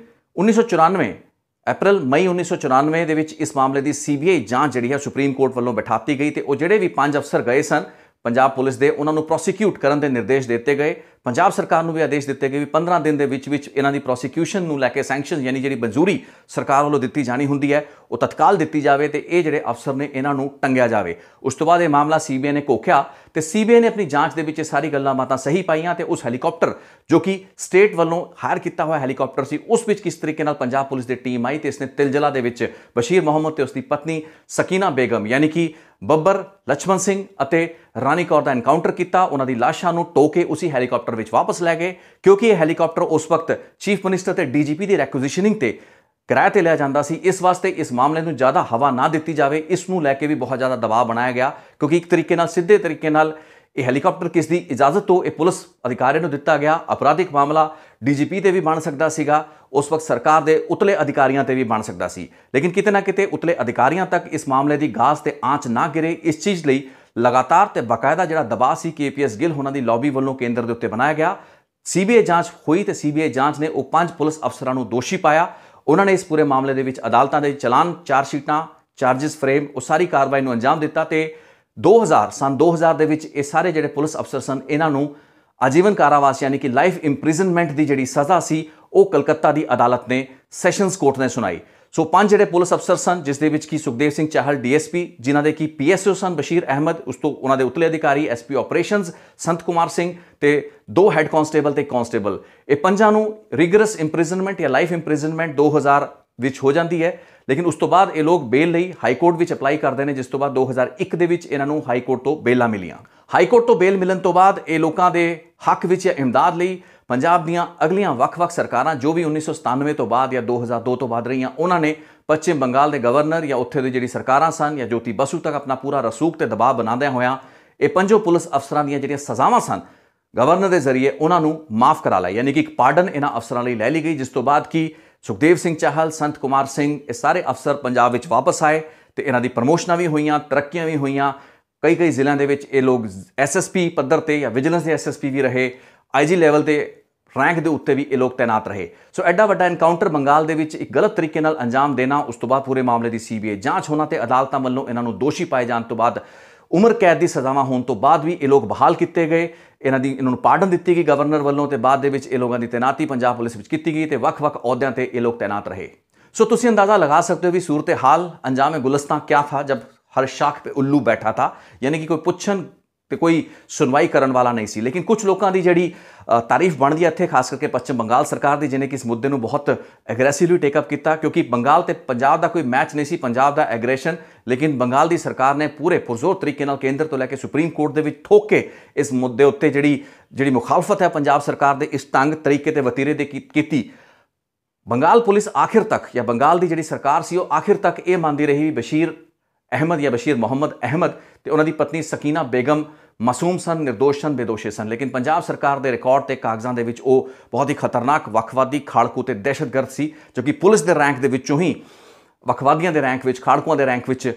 1994 ਅਪ੍ਰੈਲ ਮਈ 1994 ਦੇ ਵਿੱਚ ਇਸ ਮਾਮਲੇ ਦੀ ਸੀਬੀਆਈ ਜਾਂਚ ਜਿਹੜੀ ਹੈ ਸੁਪਰੀਮ ਕੋਰਟ ਵੱਲੋਂ ਬਿਠਾਤੀ ਗਈ ਤੇ ਉਹ ਜਿਹੜੇ ਵੀ ਪੰਜ ਅਫਸਰ ਗਏ ਸਨ ਪੰਜਾਬ ਪੁਲਿਸ ਦੇ ਉਹਨਾਂ ਨੂੰ ਪ੍ਰੋਸੀਕਿਊਟ ਕਰਨ ਦੇ ਨਿਰਦੇਸ਼ ਦਿੱਤੇ ਗਏ ਪੰਜਾਬ ਸਰਕਾਰ ਨੂੰ ਵੀ ਆਦੇਸ਼ ਦਿੱਤੇ ਗਏ ਵੀ 15 ਦਿਨ ਦੇ ਵਿੱਚ ਵਿੱਚ ਇਹਨਾਂ ਦੀ ਪ੍ਰੋਸੀਕਿਊਸ਼ਨ ਨੂੰ ਲੈ ਕੇ ਸੈਂਕਸ਼ਨ ਯਾਨੀ ਜਿਹੜੀ ਮਨਜ਼ੂਰੀ ਸਰਕਾਰ ਵੱਲੋਂ ਦਿੱਤੀ ਜਾਣੀ ਹੁੰਦੀ ਹੈ ਉਹ ਤਤਕਾਲ ਦਿੱਤੀ ਜਾਵੇ ਤੇ ਇਹ ਜਿਹੜੇ ਅਫਸਰ ਨੇ ਇਹਨਾਂ ਨੂੰ ਟੰਗਿਆ ਜਾਵੇ ਉਸ ਤੋਂ ਬਾਅਦ ਇਹ ਮਾਮਲਾ ਸੀਬੀਆਈ ਨੇ ਕੋਖਿਆ ਤੇ ਸੀਬੀਆਈ ਨੇ ਆਪਣੀ ਜਾਂਚ ਦੇ ਵਿੱਚ ਇਹ ਸਾਰੀ ਗੱਲਾਂ ਬਾਤਾਂ ਸਹੀ ਪਾਈਆਂ ਤੇ ਉਸ ਹੈਲੀਕਾਪਟਰ ਜੋ ਕਿ ਸਟੇਟ ਵੱਲੋਂ ਹਾਇਰ ਕੀਤਾ ਹੋਇਆ ਹੈਲੀਕਾਪਟਰ ਸੀ ਉਸ ਵਿੱਚ ਕਿਸ ਤਰੀਕੇ ਨਾਲ ਪੰਜਾਬ ਪੁਲਿਸ ਦੀ ਟੀਮ ਆਈ ਤੇ ਇਸ ਨੇ ਤਿਲਜਲਾ ਦੇ ਵਿੱਚ ਬਸ਼ੀਰ ਮੁਹੰਮਦ ਤੇ ਉਸ ਦੀ ਪਤਨੀ ਸਕੀਨਾ ਬੇਗਮ ਯਾਨੀ ਕਿ ਬੱਬਰ ਲਛਮਣ ਸਿੰਘ ਅਤੇ ਰਾਨੀ ਕੌਰ ਦਾ ਐਨਕਾਊਂਟਰ ਕੀਤਾ ਉਹਨਾਂ ਦੀ ਲਾਸ਼ਾਂ ਨੂੰ ਟੋਕੇ ਉਸੇ ਹੈਲੀਕਾਪਟਰ ਹੈਲੀਕਾਪਟਰ ਵਿੱਚ ਵਾਪਸ ਲੈ ਗਏ ਕਿਉਂਕਿ ਇਹ ਹੈਲੀਕਾਪਟਰ ਉਸ ਵਕਤ ਚੀਫ ਮਿਨਿਸਟਰ ਤੇ ਡੀਜੀਪੀ ਦੀ ਰੈਕੁਇਜ਼ਿਸ਼ਨਿੰਗ ਤੇ ਕਿਰਾਏ ਤੇ ਲਿਆ ਜਾਂਦਾ ਸੀ ਇਸ ਵਾਸਤੇ ਇਸ ਮਾਮਲੇ ਨੂੰ ਜ਼ਿਆਦਾ ਹਵਾ ਨਾ ਦਿੱਤੀ ਜਾਵੇ ਇਸ ਨੂੰ ਲੈ ਕੇ ਵੀ ਬਹੁਤ ਜ਼ਿਆਦਾ ਦਬਾਅ ਬਣਾਇਆ ਗਿਆ ਕਿਉਂਕਿ ਇੱਕ ਤਰੀਕੇ ਨਾਲ ਸਿੱਧੇ ਤਰੀਕੇ ਨਾਲ ਇਹ ਹੈਲੀਕਾਪਟਰ ਕਿਸ ਦੀ ਇਜਾਜ਼ਤ ਤੋਂ ਇਹ ਪੁਲਿਸ ਅਧਿਕਾਰੀ ਨੂੰ ਦਿੱਤਾ ਗਿਆ ਅਪਰਾਧਿਕ ਮਾਮਲਾ ਡੀਜੀਪੀ ਤੇ ਵੀ ਬਣ ਸਕਦਾ ਸੀਗਾ ਉਸ ਵਕਤ ਸਰਕਾਰ ਦੇ ਉਤਲੇ ਅਧਿਕਾਰੀਆਂ ਤੇ ਵੀ ਬਣ ਸਕਦਾ ਸੀ ਲੇਕਿਨ ਕਿਤੇ ਨਾ ਕਿਤੇ ਉਤਲੇ ਅਧਿਕਾਰੀਆਂ ਤੱਕ ਇਸ ਮਾਮਲੇ ਦੀ ਗਾਸ ਤੇ ਆਂਚ ਨਾ ਗਿਰੇ ਇਸ ਚੀਜ਼ ਲਈ ਲਗਾਤਾਰ ਤੇ ਬਕਾਇਦਾ ਜਿਹੜਾ ਦਬਾਅ ਸੀ ਕੇਪੀਐਸ ਗਿੱਲ ਉਹਨਾਂ ਦੀ ਲੌਬੀ ਵੱਲੋਂ ਕੇਂਦਰ ਦੇ ਉੱਤੇ ਬਣਾਇਆ ਗਿਆ ਸੀਬੀਆਈ ਜਾਂਚ ਹੋਈ ਤੇ ਸੀਬੀਆਈ ਜਾਂਚ ਨੇ ਉਹ ਪੰਜ ਪੁਲਿਸ ਅਫਸਰਾਂ ਨੂੰ ਦੋਸ਼ੀ ਪਾਇਆ ਉਹਨਾਂ ਨੇ ਇਸ ਪੂਰੇ ਮਾਮਲੇ ਦੇ ਵਿੱਚ ਅਦਾਲਤਾਂ ਦੇ ਚਲਾਨ ਚਾਰ ਸ਼ੀਟਾਂ ਚਾਰजेस ਫਰੇਮ ਉਹ ਸਾਰੀ ਕਾਰਵਾਈ ਨੂੰ ਅੰਜਾਮ ਦਿੱਤਾ ਤੇ 2000 ਸਨ 2000 ਦੇ ਵਿੱਚ ਇਹ ਸਾਰੇ ਜਿਹੜੇ ਪੁਲਿਸ ਅਫਸਰ ਸਨ ਇਹਨਾਂ ਨੂੰ ਆਜੀਵਨ ਕਾਰਾਵਾਸ ਯਾਨੀ ਕਿ ਲਾਈਫ ਇੰਪ੍ਰਿਜ਼ਨਮੈਂਟ ਦੀ ਜਿਹੜੀ ਸਜ਼ਾ ਸੀ ਉਹ ਕਲਕੱਤਾ ਦੀ ਅਦਾਲਤ ਨੇ ਸੈਸ਼ਨਸ ਕੋਰਟ ਨੇ ਸੁਣਾਈ ਸੋ ਪੰਜ ਜਿਹੜੇ ਪੁਲਿਸ ਅਫਸਰ ਸਨ ਜਿਸ ਦੇ ਵਿੱਚ ਕੀ ਸੁਖਦੇਵ ਸਿੰਘ ਚਾਹਲ ਡੀਐਸਪੀ ਜਿਨ੍ਹਾਂ ਦੇ ਕੀ ਪੀਐਸਓ ਸਨ ਬਸ਼ੀਰ ਅਹਿਮਦ ਉਸ ਤੋਂ ਉਹਨਾਂ ਦੇ ਉਤਲੇ ਅਧਿਕਾਰੀ ਐਸਪੀ ਆਪਰੇਸ਼ਨਸ ਸੰਤ ਕੁਮਾਰ ਸਿੰਘ ਤੇ ਦੋ ਹੈੱਡ ਕਨਸਟੇਬਲ ਤੇ ਕਨਸਟੇਬਲ ਇਹ ਪੰਜਾਂ ਨੂੰ ਰਿਗਰਸ ਇੰਪ੍ਰਿਜ਼ਨਮੈਂਟ ਜਾਂ ਲਾਈਫ ਇੰਪ੍ਰਿਜ਼ਨਮੈਂਟ 2000 ਵਿੱਚ ਹੋ ਜਾਂਦੀ ਹੈ ਲੇਕਿਨ ਉਸ ਤੋਂ ਬਾਅਦ ਇਹ ਲੋਕ ਬੇਲ ਲਈ ਹਾਈ ਕੋਰਟ ਵਿੱਚ ਅਪਲਾਈ ਕਰਦੇ ਨੇ ਜਿਸ ਤੋਂ ਬਾਅਦ 2001 ਦੇ ਵਿੱਚ ਇਹਨਾਂ ਨੂੰ ਹਾਈ ਕੋਰਟ ਤੋਂ ਬੇਲਾਂ ਮਿਲੀਆਂ ਹਾਈ ਕੋਰਟ ਤੋਂ ਬੇਲ ਮਿਲਣ ਤੋਂ ਬਾਅਦ ਇਹ ਲੋਕਾਂ ਦੇ ਹੱਕ ਵਿੱਚ ਇਮਦਾਦ ਲਈ ਪੰਜਾਬ ਦੀਆਂ ਅਗਲੀਆਂ ਵੱਖ-ਵੱਖ ਸਰਕਾਰਾਂ ਜੋ ਵੀ 1997 ਤੋਂ ਬਾਅਦ ਜਾਂ 2002 ਤੋਂ ਬਾਅਦ ਰਹੀਆਂ ਉਹਨਾਂ ਨੇ ਪੱਛਮ ਬੰਗਾਲ ਦੇ ਗਵਰਨਰ ਜਾਂ ਉੱਥੇ ਦੇ ਜਿਹੜੀ ਸਰਕਾਰਾਂ ਸਨ ਜਾਂ ਜੋਤੀ ਬਸੂ ਤੱਕ ਆਪਣਾ ਪੂਰਾ ਰਸੂਖ ਤੇ ਦਬਾਅ ਬਣਾਉਂਦੇ ਹੋਇਆ ਇਹ ਪੰਜੋ ਪੁਲਿਸ ਅਫਸਰਾਂ ਦੀਆਂ ਜਿਹੜੀਆਂ ਸਜ਼ਾਵਾਂ ਸਨ ਗਵਰਨਰ ਦੇ ਜ਼ਰੀਏ ਉਹਨਾਂ ਨੂੰ ਮਾਫ ਕਰਾ ਲਿਆ ਯਾਨੀ ਕਿ ਇੱਕ ਪਾਰਡਨ ਇਹਨਾਂ ਅਫਸਰਾਂ ਲਈ ਲੈ ਲਈ ਗਈ ਜਿਸ ਤੋਂ ਬਾਅਦ ਕੀ ਸੁਖਦੇਵ ਸਿੰਘ ਚਾਹਲ ਸੰਤ ਕੁਮਾਰ ਸਿੰਘ ਇਹ ਸਾਰੇ ਅਫਸਰ ਪੰਜਾਬ ਵਿੱਚ ਵਾਪਸ ਆਏ ਤੇ ਇਹਨਾਂ ਦੀ ਪ੍ਰਮੋਸ਼ਨਾਂ ਵੀ ਹੋਈਆਂ ਤਰੱਕੀਆਂ ਵੀ ਹੋਈਆਂ ਕਈ ਕਈ ਜ਼ਿਲ੍ਹਿਆਂ ਦੇ ਵਿੱਚ ਇਹ ਲੋਕ ਐਸਐਸਪੀ ਪੱਧਰ ਤੇ ਜਾਂ ਵਿਜੀਲੈਂਸ ਦੇ ਐਸਐਸਪੀ ਵੀ ਰਹੇ ਆਈਜੀ ਲੈਵਲ ਤੇ ਰੈਂਕ ਦੇ ਉੱਤੇ ਵੀ ਇਹ ਲੋਕ ਤਾਇਨਾਤ ਰਹੇ ਸੋ ਐਡਾ ਵੱਡਾ ਐਨਕਾਊਂਟਰ ਬੰਗਾਲ ਦੇ ਵਿੱਚ ਇੱਕ ਗਲਤ ਤਰੀਕੇ ਨਾਲ ਅੰਜਾਮ ਦੇਣਾ ਉਸ ਤੋਂ ਬਾਅਦ ਪੂਰੇ ਮਾਮਲੇ ਦੀ ਸੀਬੀਆਈ ਜਾਂਚ ਹੋਣਾ ਤੇ ਅਦਾਲਤਾਂ ਵੱਲੋਂ ਇਹਨਾਂ ਨੂੰ ਦੋਸ਼ੀ ਪਾਏ ਜਾਣ ਤੋਂ ਬਾਅਦ ਉਮਰ ਕੈਦ ਦੀ ਸਜ਼ਾਵਾਂ ਹੋਣ ਤੋਂ ਬਾਅਦ ਵੀ ਇਹ ਲੋਕ ਬਹਾਲ ਕੀਤੇ ਗਏ ਇਹਨਾਂ ਦੀ ਇਹਨਾਂ ਨੂੰ ਪਾਰਡਨ ਦਿੱਤੀ ਗਈ ਗਵਰਨਰ ਵੱਲੋਂ ਤੇ ਬਾਅਦ ਦੇ ਵਿੱਚ ਇਹ ਲੋਕਾਂ ਦੀ ਤਾਇਨਾਤੀ ਪੰਜਾਬ ਪੁਲਿਸ ਵਿੱਚ ਕੀਤੀ ਗਈ ਤੇ ਵੱਖ-ਵੱਖ ਅਹੁਦਿਆਂ ਤੇ ਇਹ ਲੋਕ ਤਾਇਨਾਤ ਰਹੇ ਸੋ ਤੁਸੀਂ ਅੰਦਾਜ਼ਾ ਲਗਾ ਸਕਦੇ ਹੋ ਵੀ ਸੂਰਤ-ਏ-ਹਾਲ ਅੰਜਾਮ-ਏ-ਗੁਲਸਤਾਂ ਕੀ ਥਾ ਜਬ ਹਰ ਸ਼ਾਖ 'ਤੇ ਉੱਲੂ ਬੈਠਾ ਥਾ ਯਾਨੀ ਕਿ ਕੋਈ ਪੁੱਛਣ ਤੇ ਕੋਈ ਸੁਣਵਾਈ ਕਰਨ ਵਾਲਾ ਨਹੀਂ ਸੀ ਲੇਕਿਨ ਕੁਝ ਲੋਕਾਂ ਦੀ ਜਿਹੜੀ ਤਾਰੀਫ ਬਣਦੀ ਹੈ ਇੱਥੇ ਖਾਸ ਕਰਕੇ ਪੱਛਮ ਬੰਗਾਲ ਸਰਕਾਰ ਦੀ ਜਿਹਨੇ ਕਿ ਇਸ ਮੁੱਦੇ ਨੂੰ ਬਹੁਤ ਐਗਰੈਸਿਵਲੀ ਟੇਕ ਅਪ ਕੀਤਾ ਕਿਉਂਕਿ ਬੰਗਾਲ ਤੇ ਪੰਜਾਬ ਦਾ ਕੋਈ ਮੈਚ ਨਹੀਂ ਸੀ ਪੰਜਾਬ ਦਾ ਐਗਰੈਸ਼ਨ ਲੇਕਿਨ ਬੰਗਾਲ ਦੀ ਸਰਕਾਰ ਨੇ ਪੂਰੇ ਪੁਰਜ਼ੋਰ ਤਰੀਕੇ ਨਾਲ ਕੇਂਦਰ ਤੋਂ ਲੈ ਕੇ ਸੁਪਰੀਮ ਕੋਰਟ ਦੇ ਵਿੱਚ ਠੋਕ ਕੇ ਇਸ ਮੁੱਦੇ ਉੱਤੇ ਜਿਹੜੀ ਜਿਹੜੀ ਮੁਖਾਲਫਤ ਹੈ ਪੰਜਾਬ ਸਰਕਾਰ ਦੇ ਇਸ ਤੰਗ ਤਰੀਕੇ ਤੇ ਵਤੀਰੇ ਦੇ ਕੀਤੀ ਬੰਗਾਲ ਪੁਲਿਸ ਆਖਿਰ ਤੱਕ ਜਾਂ ਬੰਗਾਲ ਦੀ ਜਿਹੜੀ ਸਰਕਾਰ ਸੀ ਉਹ ਆਖਿਰ ਤੱਕ ਇਹ ਮੰਨਦੀ ਰਹੀ ਬਸ਼ੀਰ ਅਹਿਮਦ ਜਾਂ ਬਸ਼ੀਰ ਮੁਹੰਮਦ ਅਹਿਮਦ ਤੇ ਉਹਨਾਂ ਦੀ ਪਤਨੀ ਸਕੀਨਾ ਬੇਗਮ ਮਾਸੂਮ ਸਨ નિર્ਦੋਸ਼ ਸਨ ਬੇਦੋਸ਼ੇ ਸਨ ਲੇਕਿਨ ਪੰਜਾਬ ਸਰਕਾਰ ਦੇ ਰਿਕਾਰਡ ਤੇ ਕਾਗਜ਼ਾਂ ਦੇ ਵਿੱਚ ਉਹ ਬਹੁਤ ਹੀ ਖਤਰਨਾਕ ਵਖਵਾਦੀ ਖਾਲਕੂ ਤੇ ਦਹਿਸ਼ਤਗਰਦ ਸੀ ਜੋ ਕਿ ਪੁਲਿਸ ਦੇ ਰੈਂਕ ਦੇ ਵਿੱਚੋਂ ਹੀ ਵਖਵਾਦੀਆਂ ਦੇ ਰੈਂਕ ਵਿੱਚ ਖਾਲਕੂਆਂ ਦੇ ਰੈਂਕ ਵਿੱਚ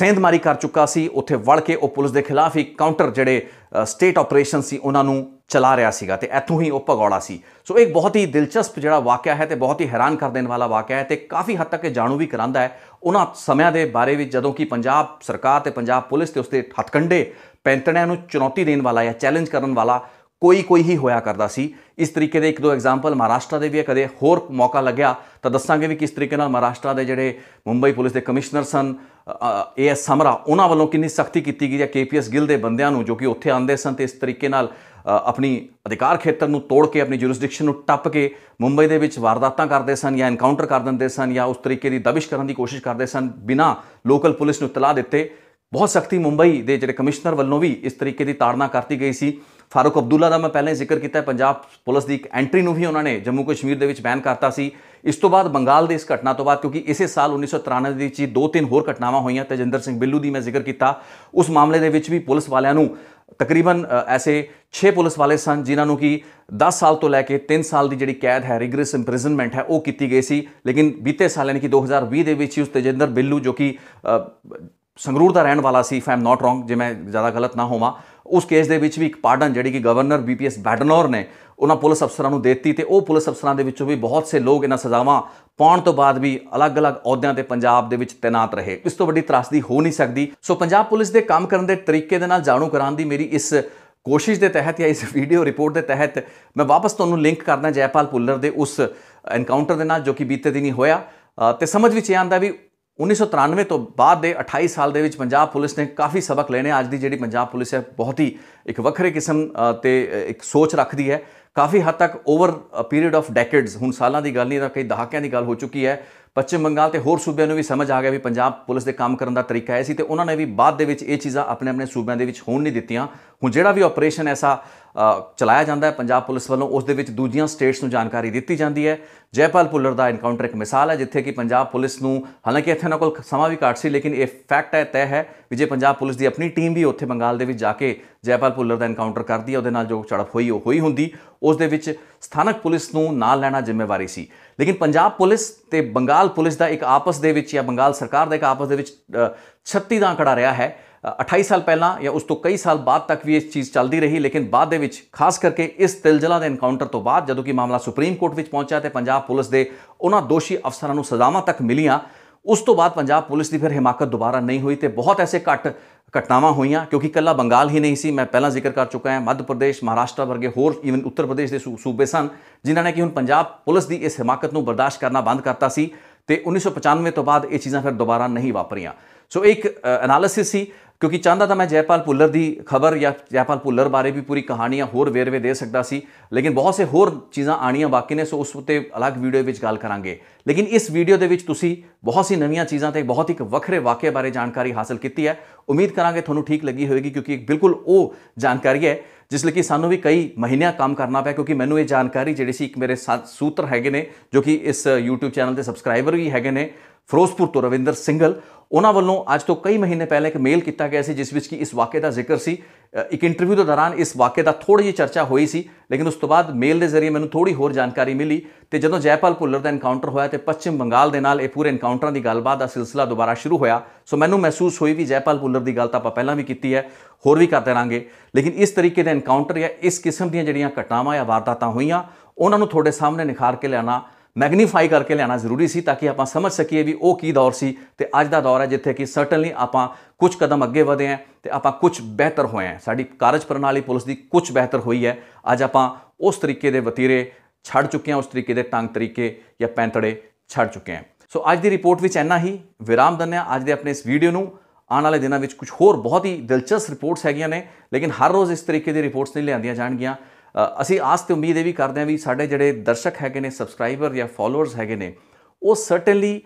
ਸੇਂਧਮਾਰੀ ਕਰ ਚੁੱਕਾ ਸੀ ਉੱਥੇ ਵੜ ਕੇ ਉਹ ਪੁਲਿਸ ਦੇ ਖਿਲਾਫ ਹੀ ਕਾਊਂਟਰ ਜਿਹੜੇ ਸਟੇਟ ਆਪਰੇਸ਼ਨ ਸੀ ਉਹਨਾਂ ਨੂੰ ਚਲਾ ਰਿਹਾ ਸੀਗਾ ਤੇ ਇੱਥੋਂ ਹੀ ਉਹ ਭਗੌੜਾ ਸੀ ਸੋ ਇੱਕ ਬਹੁਤ ਹੀ ਦਿਲਚਸਪ ਜਿਹੜਾ ਵਾਕਿਆ ਹੈ ਤੇ ਬਹੁਤ ਹੀ ਹੈਰਾਨ ਕਰ ਦੇਣ ਵਾਲਾ ਵਾਕਿਆ ਹੈ ਤੇ ਕਾਫੀ ਹੱਦ ਤੱਕ ਇਹ ਜਾਣੂ ਵੀ ਕਰਾਂਦਾ ਹੈ ਉਹਨਾਂ ਸਮਿਆਂ ਦੇ ਬਾਰੇ ਵਿੱਚ ਜਦੋਂ ਕਿ ਪੰਜਾਬ ਸਰਕਾਰ ਤੇ ਪੰਜਾਬ ਪੁਲਿਸ ਤੇ ਉਸਦੇ ਹੱਥਕੰਡੇ ਪੈਂਤਣਿਆਂ ਨੂੰ ਚੁਣੌਤੀ ਦੇਣ ਵਾਲਾ ਜਾਂ ਚੈਲੰਜ ਕਰਨ ਵਾਲਾ ਕੋਈ ਕੋਈ ਹੀ ਹੋਇਆ ਕਰਦਾ ਸੀ ਇਸ ਤਰੀਕੇ ਦੇ ਇੱਕ ਦੋ ਐਗਜ਼ਾਮਪਲ ਮਹਾਰਾਸ਼ਟਰ ਦੇ ਵੀ ਹੈ ਕਦੇ ਹੋਰ ਮੌਕਾ ਲੱਗਿਆ ਤਾਂ ਦੱਸਾਂਗੇ ਵੀ ਕਿਸ ਤਰੀਕੇ ਨਾਲ ਮਹਾਰਾਸ਼ਟਰ ਦੇ ਜਿਹੜੇ ਮੁੰਬਈ ਪੁਲਿਸ ਦੇ ਕਮਿਸ਼ਨਰ ਸਨ ਏਐਸ ਸਮਰਾ ਉਹਨਾਂ ਵੱਲੋਂ ਕਿੰਨੀ ਸਖਤੀ ਕੀਤੀ ਗਈ ਹੈ ਕੇਪੀਐਸ ਗਿਲ ਦੇ ਬੰਦਿਆਂ ਨੂੰ ਜੋ ਕਿ ਉੱਥੇ ਆਂਦੇ ਸਨ ਤੇ ਇਸ ਤਰੀਕੇ ਨਾਲ ਆਪਣੀ ਅਧਿਕਾਰ ਖੇਤਰ ਨੂੰ ਤੋੜ ਕੇ ਆਪਣੀ ਜੁਰਿਸਡਿਕਸ਼ਨ ਨੂੰ ਟੱਪ ਕੇ ਮੁੰਬਈ ਦੇ ਵਿੱਚ ਵਾਰਦਾਤਾਂ ਕਰਦੇ ਸਨ ਜਾਂ ਐਨਕਾਊਂਟਰ ਕਰ ਦਿੰਦੇ ਸਨ ਜਾਂ ਉਸ ਤਰੀਕੇ ਦੀ ਦਬਿਸ਼ ਕਰਨ ਦੀ ਕੋਸ਼ਿਸ਼ ਕਰਦੇ ਸਨ ਬਿਨਾ ਲੋਕਲ ਪੁਲਿਸ ਨੂੰ ਤਲਾ ਦਿੱਤੇ ਬਹੁਤ ਸਖਤੀ ਮੁੰਬਈ ਦੇ ਜਿਹੜੇ ਕਮਿਸ਼ਨਰ ਵੱਲੋਂ ਵੀ ਇਸ ਤਰੀਕੇ ਦੀ ਤਾੜਨਾ ਕਰਤੀ ਗਈ ਸੀ ਫਾਰੂਕ ਅਬਦੁੱਲਾ ਦਾ ਮੈਂ ਪਹਿਲਾਂ ਹੀ ਜ਼ਿਕਰ ਕੀਤਾ ਹੈ ਪੰਜਾਬ ਪੁਲਿਸ ਦੀ ਇੱਕ ਐਂਟਰੀ ਨੂੰ ਵੀ ਉਹਨਾਂ ਨੇ ਜੰਮੂ ਕਸ਼ਮੀਰ ਦੇ ਵਿੱਚ ਬੈਨ ਕਰਤਾ ਸੀ ਇਸ ਤੋਂ ਬਾਅਦ ਬੰਗਾਲ ਦੇ ਇਸ ਘਟਨਾ ਤੋਂ ਬਾਅਦ ਕਿਉਂਕਿ ਇਸੇ ਸਾਲ 1993 ਦੇ ਵਿੱਚ ਹੀ ਦੋ ਤਿੰਨ ਹੋਰ ਘਟਨਾਵਾਂ ਹੋਈਆਂ ਤੇਜਿੰਦਰ ਸਿੰਘ ਬਿੱਲੂ ਦੀ ਮੈਂ ਜ਼ਿਕਰ ਕੀਤਾ ਉਸ ਮਾਮਲੇ ਦੇ ਵਿੱਚ ਵੀ ਪੁਲਿਸ ਵਾਲਿਆਂ ਨੂੰ ਤਕਰੀਬਨ ਐਸੇ 6 ਪੁਲਿਸ ਵਾਲੇ ਸਨ ਜਿਨ੍ਹਾਂ ਨੂੰ ਕਿ 10 ਸਾਲ ਤੋਂ ਲੈ ਕੇ 3 ਸਾਲ ਦੀ ਜਿਹੜੀ ਕੈਦ ਹੈ ਰਿਗਰਸ ਇੰਪ੍ਰਿਜ਼ਨਮੈਂਟ ਹੈ ਉਹ ਕੀਤੀ ਗਈ ਸੀ ਲੇਕਿਨ ਬੀਤੇ ਸਾਲ ਯਾਨੀ ਕਿ 2020 ਦੇ ਵਿੱਚ ਹੀ ਉਸ ਤੇਜਿੰਦਰ ਬਿੱਲੂ ਜੋ ਕਿ ਸੰਗਰੂਰ ਦਾ ਰਹਿਣ ਵਾਲਾ ਸੀ ਇਫ ਆਮ ਨਾਟ ਰੋਂਗ ਜੇ ਮੈਂ ਜ਼ਿਆਦਾ ਗਲਤ ਨਾ ਹੋਵਾਂ ਉਸ ਕੇਸ ਦੇ ਵਿੱਚ ਵੀ ਇੱਕ ਪਾਰਡਨ ਜਿਹੜੀ ਕਿ ਗਵਰਨਰ ਬੀਪੀਐਸ ਬੈਡਨੌਰ ਨੇ ਉਹਨਾਂ ਪੁਲਿਸ ਅਫਸਰਾਂ ਨੂੰ ਦਿੱਤੀ ਤੇ ਉਹ ਪੁਲਿਸ ਅਫਸਰਾਂ ਦੇ ਵਿੱਚੋਂ ਵੀ ਬਹੁਤ ਸੇ ਲੋਕ ਇਹਨਾਂ ਸਜ਼ਾਵਾਂ ਪਾਉਣ ਤੋਂ ਬਾਅਦ ਵੀ ਅਲੱਗ-ਅਲੱਗ ਅਹੁਦਿਆਂ ਤੇ ਪੰਜਾਬ ਦੇ ਵਿੱਚ ਤਾਇਨਾਤ ਰਹੇ ਇਸ ਤੋਂ ਵੱਡੀ ਤਰਾਸਦੀ ਹੋ ਨਹੀਂ ਸਕਦੀ ਸੋ ਪੰਜਾਬ ਪੁਲਿਸ ਦੇ ਕੰਮ ਕਰਨ ਦੇ ਤਰੀਕੇ ਦੇ ਨਾਲ ਜਾਣੂ ਕਰਾਉਣ ਦੀ ਮੇਰੀ ਇਸ ਕੋਸ਼ਿਸ਼ ਦੇ ਤਹਿਤ ਜਾਂ ਇਸ ਵੀਡੀਓ ਰਿਪੋਰਟ ਦੇ ਤਹਿਤ ਮੈਂ ਵਾਪਸ ਤੁਹਾਨੂੰ ਲਿੰਕ ਕਰਦਾ ਜੈਪਾਲ ਪੁੱਲਰ ਦੇ ਉਸ ਐਨਕਾਊਂਟਰ ਦੇ ਨਾਲ ਜੋ ਕਿ ਬੀਤੇ ਦਿਨੀ ਹੋਇਆ ਤੇ ਸਮਝ ਵਿੱਚ ਆਂਦਾ ਵੀ 1993 ਤੋਂ ਬਾਅਦ ਦੇ 28 ਸਾਲ ਦੇ ਵਿੱਚ ਪੰਜਾਬ ਪੁਲਿਸ ਨੇ ਕਾਫੀ ਸਬਕ ਲੈਣੇ ਅੱਜ ਦੀ ਜਿਹੜੀ ਪੰਜਾਬ ਪੁਲਿਸ ਹੈ ਬਹੁਤ ਹੀ ਇੱਕ ਵੱਖਰੇ ਕਿਸਮ ਤੇ ਇੱਕ ਸੋਚ ਰੱਖਦੀ ਹੈ ਕਾਫੀ ਹੱਦ ਤੱਕ ਓਵਰ ਪੀਰੀਅਡ ਆਫ ਡੈਕੇਡਸ ਹੁਣ ਸਾਲਾਂ ਦੀ ਗੱਲ ਨਹੀਂ ਤਾਂ ਕਈ ਦਹਾਕਿਆਂ ਦੀ ਗੱਲ ਹੋ ਚੁੱਕੀ ਹੈ ਪੱਛਮ ਬੰਗਾਲ ਤੇ ਹੋਰ ਸੂਬਿਆਂ ਨੂੰ ਵੀ ਸਮਝ ਆ ਗਿਆ ਵੀ ਪੰਜਾਬ ਪੁਲਿਸ ਦੇ ਕੰਮ ਕਰਨ ਦਾ ਤਰੀਕਾ ਇਹ ਸੀ ਤੇ ਉਹਨਾਂ ਨੇ ਵੀ ਬਾਅਦ ਦੇ ਵਿੱਚ ਇਹ ਚੀਜ਼ਾਂ ਆਪਣੇ ਆਪਣੇ ਸੂਬਿਆਂ ਦੇ ਵਿੱਚ ਹੋਣ ਨਹੀਂ ਦਿੱਤੀਆਂ ਹੁਣ ਜਿਹੜਾ ਵੀ ਆਪਰੇਸ਼ਨ ਐਸਾ ਚਲਾਇਆ ਜਾਂਦਾ ਹੈ ਪੰਜਾਬ ਪੁਲਿਸ ਵੱਲੋਂ ਉਸ ਦੇ ਵਿੱਚ ਦੂਜੀਆਂ ਸਟੇਟਸ ਨੂੰ ਜਾਣਕਾਰੀ ਦਿੱਤੀ ਜਾਂਦੀ ਹੈ ਜੈਪਾਲ ਪੁੱਲਰ ਦਾ ਐਨਕਾਊਂਟਰ ਇੱਕ ਮਿਸਾਲ ਹੈ ਜਿੱਥੇ ਕਿ ਪੰਜਾਬ ਪੁਲਿਸ ਨੂੰ ਹਾਲਾਂਕਿ ਇੱਥੇ ਨਾ ਕੋਲ ਸਮਾਂ ਵੀ ਘੱਟ ਸੀ ਲੇਕਿਨ ਇਹ ਫੈਕਟ ਹੈ ਤੈ ਹੈ ਵੀ ਜੇ ਪੰਜਾਬ ਪੁਲਿਸ ਦੀ ਆਪਣੀ ਟੀਮ ਵੀ ਉੱਥੇ ਬੰਗਾਲ ਦੇ ਵਿੱਚ ਜਾ ਕੇ ਜੈਪਾਲ ਪੁੱਲਰ ਦਾ ਐਨਕਾਊਂਟਰ ਕਰਦੀ ਹੈ ਉਹਦੇ ਨਾਲ ਜੋ ਝੜਪ ਹੋਈ ਉਹ ਹੋਈ ਹੁੰਦੀ ਉਸ ਦੇ ਵਿੱਚ ਸਥਾਨਕ ਪੁਲਿਸ ਨੂੰ ਨਾਲ ਲੈਣਾ ਜ਼ਿੰਮੇਵਾਰੀ ਸੀ ਲੇਕਿਨ ਪੰਜਾਬ ਪੁਲਿਸ ਤੇ ਬੰਗਾਲ ਪੁਲਿਸ ਦਾ ਇੱਕ ਆਪਸ ਦੇ ਵਿੱਚ ਜਾਂ ਬੰਗਾਲ ਸਰਕਾਰ ਦਾ ਇੱਕ ਆਪਸ ਦੇ ਵਿੱਚ 36 ਦਾ ਅੰਕੜਾ ਰਿਹਾ ਹੈ 28 ਸਾਲ ਪਹਿਲਾਂ ਜਾਂ ਉਸ ਤੋਂ ਕਈ ਸਾਲ ਬਾਅਦ ਤੱਕ ਵੀ ਇਸ ਚੀਜ਼ ਚੱਲਦੀ ਰਹੀ ਲੇਕਿਨ ਬਾਅਦ ਦੇ ਵਿੱਚ ਖਾਸ ਕਰਕੇ ਇਸ ਤਿਲਜਲਾ ਦੇ ਐਨਕਾਊਂਟਰ ਤੋਂ ਬਾਅਦ ਜਦੋਂ ਕਿ ਮਾਮਲਾ ਸੁਪਰੀਮ ਕੋਰਟ ਵਿੱਚ ਪਹੁੰਚਿਆ ਤੇ ਪੰਜਾਬ ਪੁਲਿਸ ਦੇ ਉਹਨਾਂ ਦੋਸ਼ੀ ਅਫਸਰਾਂ ਨੂੰ ਸਜ਼ਾਵਾਂ ਤੱਕ ਮਿਲੀਆਂ ਉਸ ਤੋਂ ਬਾਅਦ ਪੰਜਾਬ ਪੁਲਿਸ ਦੀ ਫਿਰ ਹਿਮਾਕਤ ਦੁਬਾਰਾ ਨਹੀਂ ਹੋਈ ਤੇ ਬਹੁਤ ਐਸੇ ਘਟ ਘਟਨਾਵਾਂ ਹੋਈਆਂ ਕਿਉਂਕਿ ਕੱਲਾ ਬੰਗਾਲ ਹੀ ਨਹੀਂ ਸੀ ਮੈਂ ਪਹਿਲਾਂ ਜ਼ਿਕਰ ਕਰ ਚੁੱਕਾ ਹਾਂ ਮੱਧ ਪ੍ਰਦੇਸ਼ ਮਹਾਰਾਸ਼ਟਰ ਵਰਗੇ ਹੋਰ ਇਵਨ ਉੱਤਰ ਪ੍ਰਦੇਸ਼ ਦੇ ਸੂਬੇ ਸਨ ਜਿਨ੍ਹਾਂ ਨੇ ਕਿ ਹੁਣ ਪੰਜਾਬ ਪੁਲਿਸ ਦੀ ਇਸ ਹਿਮਾਕਤ ਨੂੰ ਬਰਦਾਸ਼ਤ ਕਰਨਾ ਬੰਦ ਕਰਤਾ ਸੀ ਤੇ 1995 ਤੋਂ ਬਾਅਦ ਇਹ ਚੀਜ਼ਾਂ ਫਿਰ ਦੁਬਾਰਾ ਨਹੀਂ ਵਾਪਰੀਆਂ ਸੋ ਇੱਕ ਐਨਾਲਿਸਿਸ ਸੀ ਕਿਉਂਕਿ ਚਾਹੁੰਦਾ ਤਾਂ ਮੈਂ ਜੈਪਾਲ ਪੁੱਲਰ ਦੀ ਖਬਰ ਜਾਂ ਜੈਪਾਲ ਪੁੱਲਰ ਬਾਰੇ ਵੀ ਪੂਰੀ ਕਹਾਣੀਆਂ ਹੋਰ ਵੇਰਵੇ ਦੇ ਸਕਦਾ ਸੀ ਲੇਕਿਨ ਬਹੁਤ ਸੇ ਹੋਰ ਚੀਜ਼ਾਂ ਆਣੀਆਂ ਬਾਕੀ ਨੇ ਸੋ ਉਸ ਉਤੇ ਅਲੱਗ ਵੀਡੀਓ ਵਿੱਚ ਗੱਲ ਕਰਾਂਗੇ ਲੇਕਿਨ ਇਸ ਵੀਡੀਓ ਦੇ ਵਿੱਚ ਤੁਸੀਂ ਬਹੁਤ ਸੀ ਨਵੀਆਂ ਚੀਜ਼ਾਂ ਤੇ ਬਹੁਤ ਹੀ ਵੱਖਰੇ ਵਾਕਿਆ ਬਾਰੇ ਜਾਣਕਾਰੀ ਹਾਸਲ ਕੀਤੀ ਹੈ ਉਮੀਦ ਕਰਾਂਗੇ ਤੁਹਾਨੂੰ ਠੀਕ ਲੱਗੀ ਹੋਵੇਗੀ ਕਿਉਂਕਿ ਇੱਕ ਬਿਲਕੁਲ ਉਹ ਜਾਣਕਾਰੀ ਹੈ ਜਿਸ ਲਈ ਕਿ ਸਾਨੂੰ ਵੀ ਕਈ ਮਹੀਨਿਆਂ ਕੰਮ ਕਰਨਾ ਪਿਆ ਕਿਉਂਕਿ ਮੈਨੂੰ ਇਹ ਜਾਣਕਾਰੀ ਜਿਹੜੀ ਸੀ ਇੱਕ ਮੇਰੇ ਸਾਥ ਸੂਤਰ ਹੈਗੇ ਨੇ ਜੋ ਕਿ ਇਸ YouTube ਚੈਨਲ ਦੇ ਸਬਸਕ੍ਰਾਈਬਰ ਵੀ ਹੈਗੇ ਨੇ ਫਿਰੋਜ਼ਪੁਰ ਤੋਂ ਰਵਿੰਦਰ ਸਿੰਘਲ ਉਹਨਾਂ ਵੱਲੋਂ ਅੱਜ ਤੋਂ ਕਈ ਮਹੀਨੇ ਪਹਿਲਾਂ ਇੱਕ ਮੇਲ ਕੀਤਾ ਗਿਆ ਸੀ ਜਿਸ ਵਿੱਚ ਕਿ ਇਸ ਵਾਕਿਆ ਦਾ ਜ਼ਿਕਰ ਸੀ ਇੱਕ ਇੰਟਰਵਿਊ ਦੇ ਦੌਰਾਨ ਇਸ ਵਾਕਿਆ ਦਾ ਥੋੜੀ ਜਿਹੀ ਚਰਚਾ ਹੋਈ ਸੀ ਲੇਕਿਨ ਉਸ ਤੋਂ ਬਾਅਦ ਮੇਲ ਦੇ ਜ਼ਰੀਏ ਮੈਨੂੰ ਥੋੜੀ ਹੋਰ ਜਾਣਕਾਰੀ ਮਿਲੀ ਤੇ ਜਦੋਂ ਜੈਪਾਲ ਭੁੱਲਰ ਦਾ ਐਨਕਾਊਂਟਰ ਹੋਇਆ ਤੇ ਪੱਛਮ ਬੰਗਾਲ ਦੇ ਨਾਲ ਇਹ ਪੂਰੇ ਐਨਕਾਊਂਟਰਾਂ ਦੀ ਗੱਲਬਾਤ ਦਾ ਸਿਲਸਿਲਾ ਦੁਬਾਰਾ ਸ਼ੁਰੂ ਹੋਇਆ ਸੋ ਮੈਨੂੰ ਮਹਿਸੂਸ ਹੋਈ ਵੀ ਜੈਪਾਲ ਭੁੱਲਰ ਦੀ ਗੱਲ ਤਾਂ ਆਪਾਂ ਪਹਿਲਾਂ ਵੀ ਕੀਤੀ ਹੈ ਹੋਰ ਵੀ ਕਰਦੇ ਰਾਂਗੇ ਲੇਕਿਨ ਇਸ ਤਰੀਕੇ ਦੇ ਐਨਕਾਊਂਟਰ ਜਾਂ ਇਸ ਕਿਸਮ ਦੀਆਂ ਜਿਹੜੀਆਂ ਘਟਨਾਵਾਂ ਜਾਂ ਵਾਰਦਾਤਾਂ ਹੋਈਆਂ ਉਹਨਾਂ ਨੂੰ ਤੁਹਾਡੇ ਸਾਹਮਣੇ ਨਿਖਾਰ ਕੇ ਲਿਆਣਾ ਮੈਗਨੀਫਾਈ ਕਰਕੇ ਲੈਣਾ ਜ਼ਰੂਰੀ ਸੀ ਤਾਂ ਕਿ ਆਪਾਂ ਸਮਝ ਸਕੀਏ ਵੀ ਉਹ ਕੀ ਦੌਰ ਸੀ ਤੇ ਅੱਜ ਦਾ ਦੌਰ ਹੈ ਜਿੱਥੇ ਕਿ ਸਰਟਨਲੀ ਆਪਾਂ ਕੁਝ ਕਦਮ ਅੱਗੇ ਵਧੇ ਆ ਤੇ ਆਪਾਂ ਕੁਝ ਬਿਹਤਰ ਹੋਏ ਆ ਸਾਡੀ ਕਾਰਜ ਪ੍ਰਣਾਲੀ ਪੁਲਿਸ ਦੀ ਕੁਝ ਬਿਹਤਰ ਹੋਈ ਹੈ ਅੱਜ ਆਪਾਂ ਉਸ ਤਰੀਕੇ ਦੇ ਵਤੀਰੇ ਛੱਡ ਚੁੱਕੇ ਆ ਉਸ ਤਰੀਕੇ ਦੇ ਤੰਗ ਤਰੀਕੇ ਜਾਂ ਪੈਂਤੜੇ ਛੱਡ ਚੁੱਕੇ ਆ ਸੋ ਅੱਜ ਦੀ ਰਿਪੋਰਟ ਵਿੱਚ ਇੰਨਾ ਹੀ ਵਿਰਾਮ ਦਿੰਨੇ ਆ ਅੱਜ ਦੇ ਆਪਣੇ ਇਸ ਵੀਡੀਓ ਨੂੰ ਆਉਣ ਵਾਲੇ ਦਿਨਾਂ ਵਿੱਚ ਕੁਝ ਹੋਰ ਬਹੁਤ ਹੀ ਦਿਲਚਸਪ ਰਿਪੋਰਟਸ ਹੈਗੀਆਂ ਨੇ ਲੇਕਿਨ ਹਰ ਰੋਜ਼ ਇਸ ਤਰੀਕੇ ਦੀ ਰਿਪੋਰਟਸ ਨਹੀਂ ਲਿਆਂਦੀਆਂ ਜਾਣਗੀਆਂ ਅਸੀਂ ਆਸ ਤੇ ਉਮੀਦ ਇਹ ਵੀ ਕਰਦੇ ਹਾਂ ਵੀ ਸਾਡੇ ਜਿਹੜੇ ਦਰਸ਼ਕ ਹੈਗੇ ਨੇ ਸਬਸਕ੍ਰਾਈਬਰ ਜਾਂ ਫਾਲੋਅਰਸ ਹੈਗੇ ਨੇ ਉਹ ਸਰਟਨਲੀ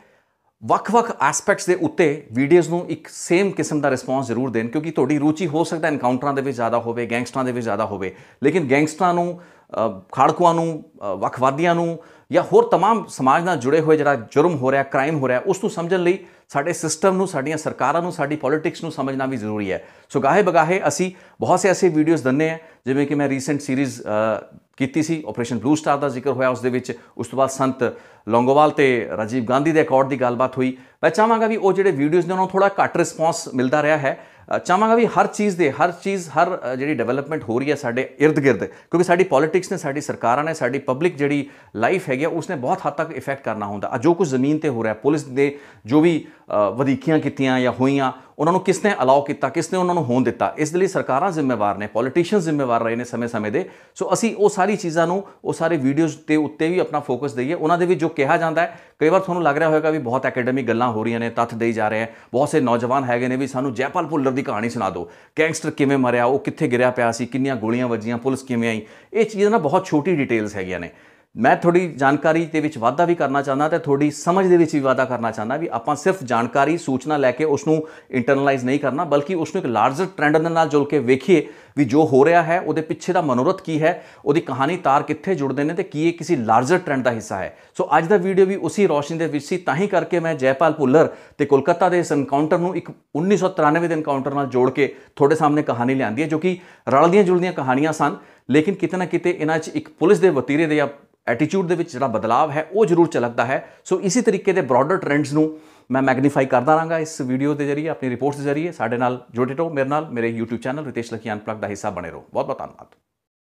ਵੱਖ-ਵੱਖ ਐਸਪੈਕਟਸ ਦੇ ਉੱਤੇ ਵੀਡੀਓਜ਼ ਨੂੰ ਇੱਕ ਸੇਮ ਕਿਸਮ ਦਾ ਰਿਸਪੌਂਸ ਜ਼ਰੂਰ ਦੇਣ ਕਿਉਂਕਿ ਤੁਹਾਡੀ ਰੁਚੀ ਹੋ ਸਕਦਾ ਐਨਕਾਊਂਟਰਾਂ ਦੇ ਵਿੱਚ ਜ਼ਿਆਦਾ ਹੋਵੇ ਗੈਂਗਸਟਰਾਂ ਦੇ ਵਿੱਚ ਜ਼ਿਆਦਾ ਹੋਵੇ ਲੇਕਿਨ ਗੈਂਗਸਟਰਾਂ ਨੂੰ ਖਾੜਕੂਆਂ ਨੂੰ ਵੱਖਵਾਦੀਆਂ ਨੂੰ ਜਾਂ ਹੋਰ तमाम ਸਮਾਜ ਨਾਲ ਜੁੜੇ ਹੋਏ ਜਿਹੜਾ ਜੁਰਮ ਹੋ ਰਿਹਾ ਕ੍ਰਾਈਮ ਹੋ ਰਿਹਾ ਉਸ ਨੂੰ ਸਮਝਣ ਲਈ ਸਾਡੇ ਸਿਸਟਮ ਨੂੰ ਸਾਡੀਆਂ ਸਰਕਾਰਾਂ ਨੂੰ ਸਾਡੀ ਪੋਲਿਟਿਕਸ ਨੂੰ ਸਮਝਣਾ ਵੀ ਜ਼ਰੂਰੀ ਹੈ ਸੋ ਗਾਹੇ ਬਗਾਹੇ ਅਸੀਂ ਬਹੁਤ ਸੇ ਐਸੇ ਵੀਡੀਓਜ਼ ਦੰਨੇ ਆ ਜਿਵੇਂ ਕਿ ਮੈਂ ਰੀਸੈਂਟ ਸੀਰੀਜ਼ ਕੀਤੀ ਸੀ ਆਪਰੇਸ਼ਨ ਬਲੂ ਸਟਾਰ ਦਾ ਜ਼ਿਕਰ ਹੋਇਆ ਉਸ ਦੇ ਵਿੱਚ ਉਸ ਤੋਂ ਬਾਅਦ ਸੰਤ ਲੌਂਗੋਵਾਲ ਤੇ ਰਾਜੀਵ ਗਾਂਧੀ ਦੇ ਅਕਾਰਡ ਦੀ ਗੱਲਬਾਤ ਹੋਈ ਮੈਂ ਚਾਹਾਂਗਾ ਵੀ ਉਹ ਜਿਹੜੇ ਵੀਡੀਓਜ਼ ਨੇ ਉਹਨਾਂ ਨੂੰ ਥੋੜਾ ਘੱਟ ਰਿਸਪੌਂਸ ਮਿਲਦਾ ਰਿਹਾ ਹੈ ਚਾਹਾਂਗਾ ਵੀ ਹਰ ਚੀਜ਼ ਦੇ ਹਰ ਚੀਜ਼ ਹਰ ਜਿਹੜੀ ਡਿਵੈਲਪਮੈਂਟ ਹੋ ਰਹੀ ਹੈ ਸਾਡੇ ird-gird ਕਿਉਂਕਿ ਸਾਡੀ ਪੋਲਿਟਿਕਸ ਨੇ ਸਾਡੀ ਸਰਕਾਰਾਂ ਨੇ ਸਾਡੀ ਪਬਲਿਕ ਜਿਹੜੀ ਲਾਈਫ ਹੈਗੀ ਉਸ ਨੇ ਬਹੁਤ ਹੱਦ ਤੱਕ ਇਫੈਕਟ ਕਰਨਾ ਹੁੰਦਾ ਆ ਜੋ ਕੁਝ ਜ਼ਮੀਨ ਤੇ ਹੋ ਰਿਹਾ ਪੁਲਿਸ ਦੇ ਜੋ ਵੀ ਵਧੀਕੀਆਂ ਕੀਤੀਆਂ ਜਾਂ ਹੋਈਆਂ ਉਹਨਾਂ ਨੂੰ ਕਿਸ ਨੇ ਅਲਾਉ ਕੀਤਾ ਕਿਸ ਨੇ ਉਹਨਾਂ ਨੂੰ ਹੋਣ ਦਿੱਤਾ ਇਸ ਲਈ ਸਰਕਾਰਾਂ ਜ਼ਿੰਮੇਵਾਰ ਨੇ ਪੋਲੀਟੀਸ਼ੀਅਨ ਜ਼ਿੰਮੇਵਾਰ ਰਹੇ ਨੇ ਸਮੇਂ-ਸਮੇਂ ਦੇ ਸੋ ਅਸੀਂ ਉਹ ਸਾਰੀ ਚੀਜ਼ਾਂ ਨੂੰ ਉਹ ਸਾਰੇ ਵੀਡੀਓਜ਼ ਤੇ ਉੱਤੇ ਵੀ ਆਪਣਾ ਫੋਕਸ ਦਈਏ ਉਹਨਾਂ ਦੇ ਵਿੱਚ ਜੋ ਕਿਹਾ ਜਾਂਦਾ ਹੈ ਕਈ ਵਾਰ ਤੁਹਾਨੂੰ ਲੱਗ ਰਿਹਾ ਹੋਵੇਗਾ ਵੀ ਬਹੁਤ ਅਕੈਡਮਿਕ ਗੱਲਾਂ ਹੋ ਰਹੀਆਂ ਨੇ ਤੱਥ ਦੇਈ ਜਾ ਰਹੇ ਆ ਬਹੁਤ ਸੇ ਨੌਜਵਾਨ ਹੈਗੇ ਨੇ ਵੀ ਸਾਨੂੰ ਜੈਪਾਲ ਭੁੱਲਰ ਦੀ ਕਹਾਣੀ ਸੁਣਾ ਦਿਓ ਗੈਂਗਸਟਰ ਕਿਵੇਂ ਮਰਿਆ ਉਹ ਕਿੱਥੇ ਗਿਰਿਆ ਪਿਆ ਸੀ ਕਿੰਨੀਆਂ ਗੋਲੀਆਂ ਵੱਜੀਆਂ ਪੁਲਿਸ ਕਿਵੇਂ ਆਈ ਇਹ ਚੀਜ਼ਾਂ ਨਾ ਬਹੁਤ ਛੋਟੀ ਡਿਟੇਲਸ ਹੈਗੀਆਂ ਨੇ ਮੈਂ ਥੋੜੀ ਜਾਣਕਾਰੀ ਦੇ ਵਿੱਚ ਵਾਧਾ ਵੀ ਕਰਨਾ ਚਾਹੁੰਦਾ ਤੇ ਥੋੜੀ ਸਮਝ ਦੇ ਵਿੱਚ ਵੀ ਵਾਧਾ ਕਰਨਾ ਚਾਹੁੰਦਾ ਵੀ ਆਪਾਂ ਸਿਰਫ ਜਾਣਕਾਰੀ ਸੂਚਨਾ ਲੈ ਕੇ ਉਸ ਨੂੰ ਇੰਟਰਨਲਾਈਜ਼ ਨਹੀਂ ਕਰਨਾ ਬਲਕਿ ਉਸ ਨੂੰ ਇੱਕ ਲਾਰਜਰ ਟ੍ਰੈਂਡ ਦੇ ਨਾਲ ਜੁੜ ਕੇ ਵੇਖੀਏ ਵੀ ਜੋ ਹੋ ਰਿਹਾ ਹੈ ਉਹਦੇ ਪਿੱਛੇ ਦਾ ਮਨੋਰਥ ਕੀ ਹੈ ਉਹਦੀ ਕਹਾਣੀ ਤਾਰ ਕਿੱਥੇ ਜੁੜਦੇ ਨੇ ਤੇ ਕੀ ਇਹ ਕਿਸੇ ਲਾਰਜਰ ਟ੍ਰੈਂਡ ਦਾ ਹਿੱਸਾ ਹੈ ਸੋ ਅੱਜ ਦਾ ਵੀਡੀਓ ਵੀ ਉਸੇ ਰੋਸ਼ਨੀ ਦੇ ਵਿੱਚ ਸੀ ਤਾਂ ਹੀ ਕਰਕੇ ਮੈਂ ਜੈਪਾਲ ਪੁੱਲਰ ਤੇ ਕੋਲਕਾਤਾ ਦੇ ਇਸ ਐਨਕਾਊਂਟਰ ਨੂੰ ਇੱਕ 1993 ਦੇ ਐਨਕਾਊਂਟਰ ਨਾਲ ਜੋੜ ਕੇ ਤੁਹਾਡੇ ਸਾਹਮਣੇ ਕਹਾਣੀ ਲਿਆਂਦੀ ਹੈ ਜੋ ਕਿ ਰਲਦੀਆਂ ਜੁਲਦੀਆਂ ਕਹਾਣੀਆਂ ਸਨ ਲੇਕਿਨ ਕਿਤੇ ਨਾ ਕਿਤੇ ਇਹਨਾਂ 'ਚ ਇੱਕ ਪੁਲਿਸ ਦੇ ਵਤੀਰੇ ਦੇ ਜਾਂ ਐਟੀਟਿਊਡ ਦੇ ਵਿੱਚ ਜਿਹੜਾ ਬਦਲਾਅ ਹੈ ਉਹ ਜ਼ਰੂਰ ਝਲਕਦਾ ਹੈ ਸੋ ਇਸੇ ਤਰੀਕੇ ਦੇ ਬ੍ਰੌਡਰ ਟ੍ਰੈਂਡਸ ਨੂੰ ਮੈਂ ਮੈਗਨੀਫਾਈ ਕਰਦਾ ਰਾਂਗਾ ਇਸ ਵੀਡੀਓ ਦੇ ਜ਼ਰੀਏ ਆਪਣੀ ਰਿਪੋਰਟਸ ਦੇ ਜ਼ਰੀਏ ਸਾਡੇ ਨਾਲ ਜੁੜੇ ਰਹੋ ਮੇਰੇ ਨਾਲ ਮੇਰੇ YouTube channel Ritesh Lakhi unplug ਦਾ ਹਿੱਸਾ ਬਣੇ ਰਹੋ ਬਹੁਤ ਬਹੁਤ ਧੰਨਵਾਦ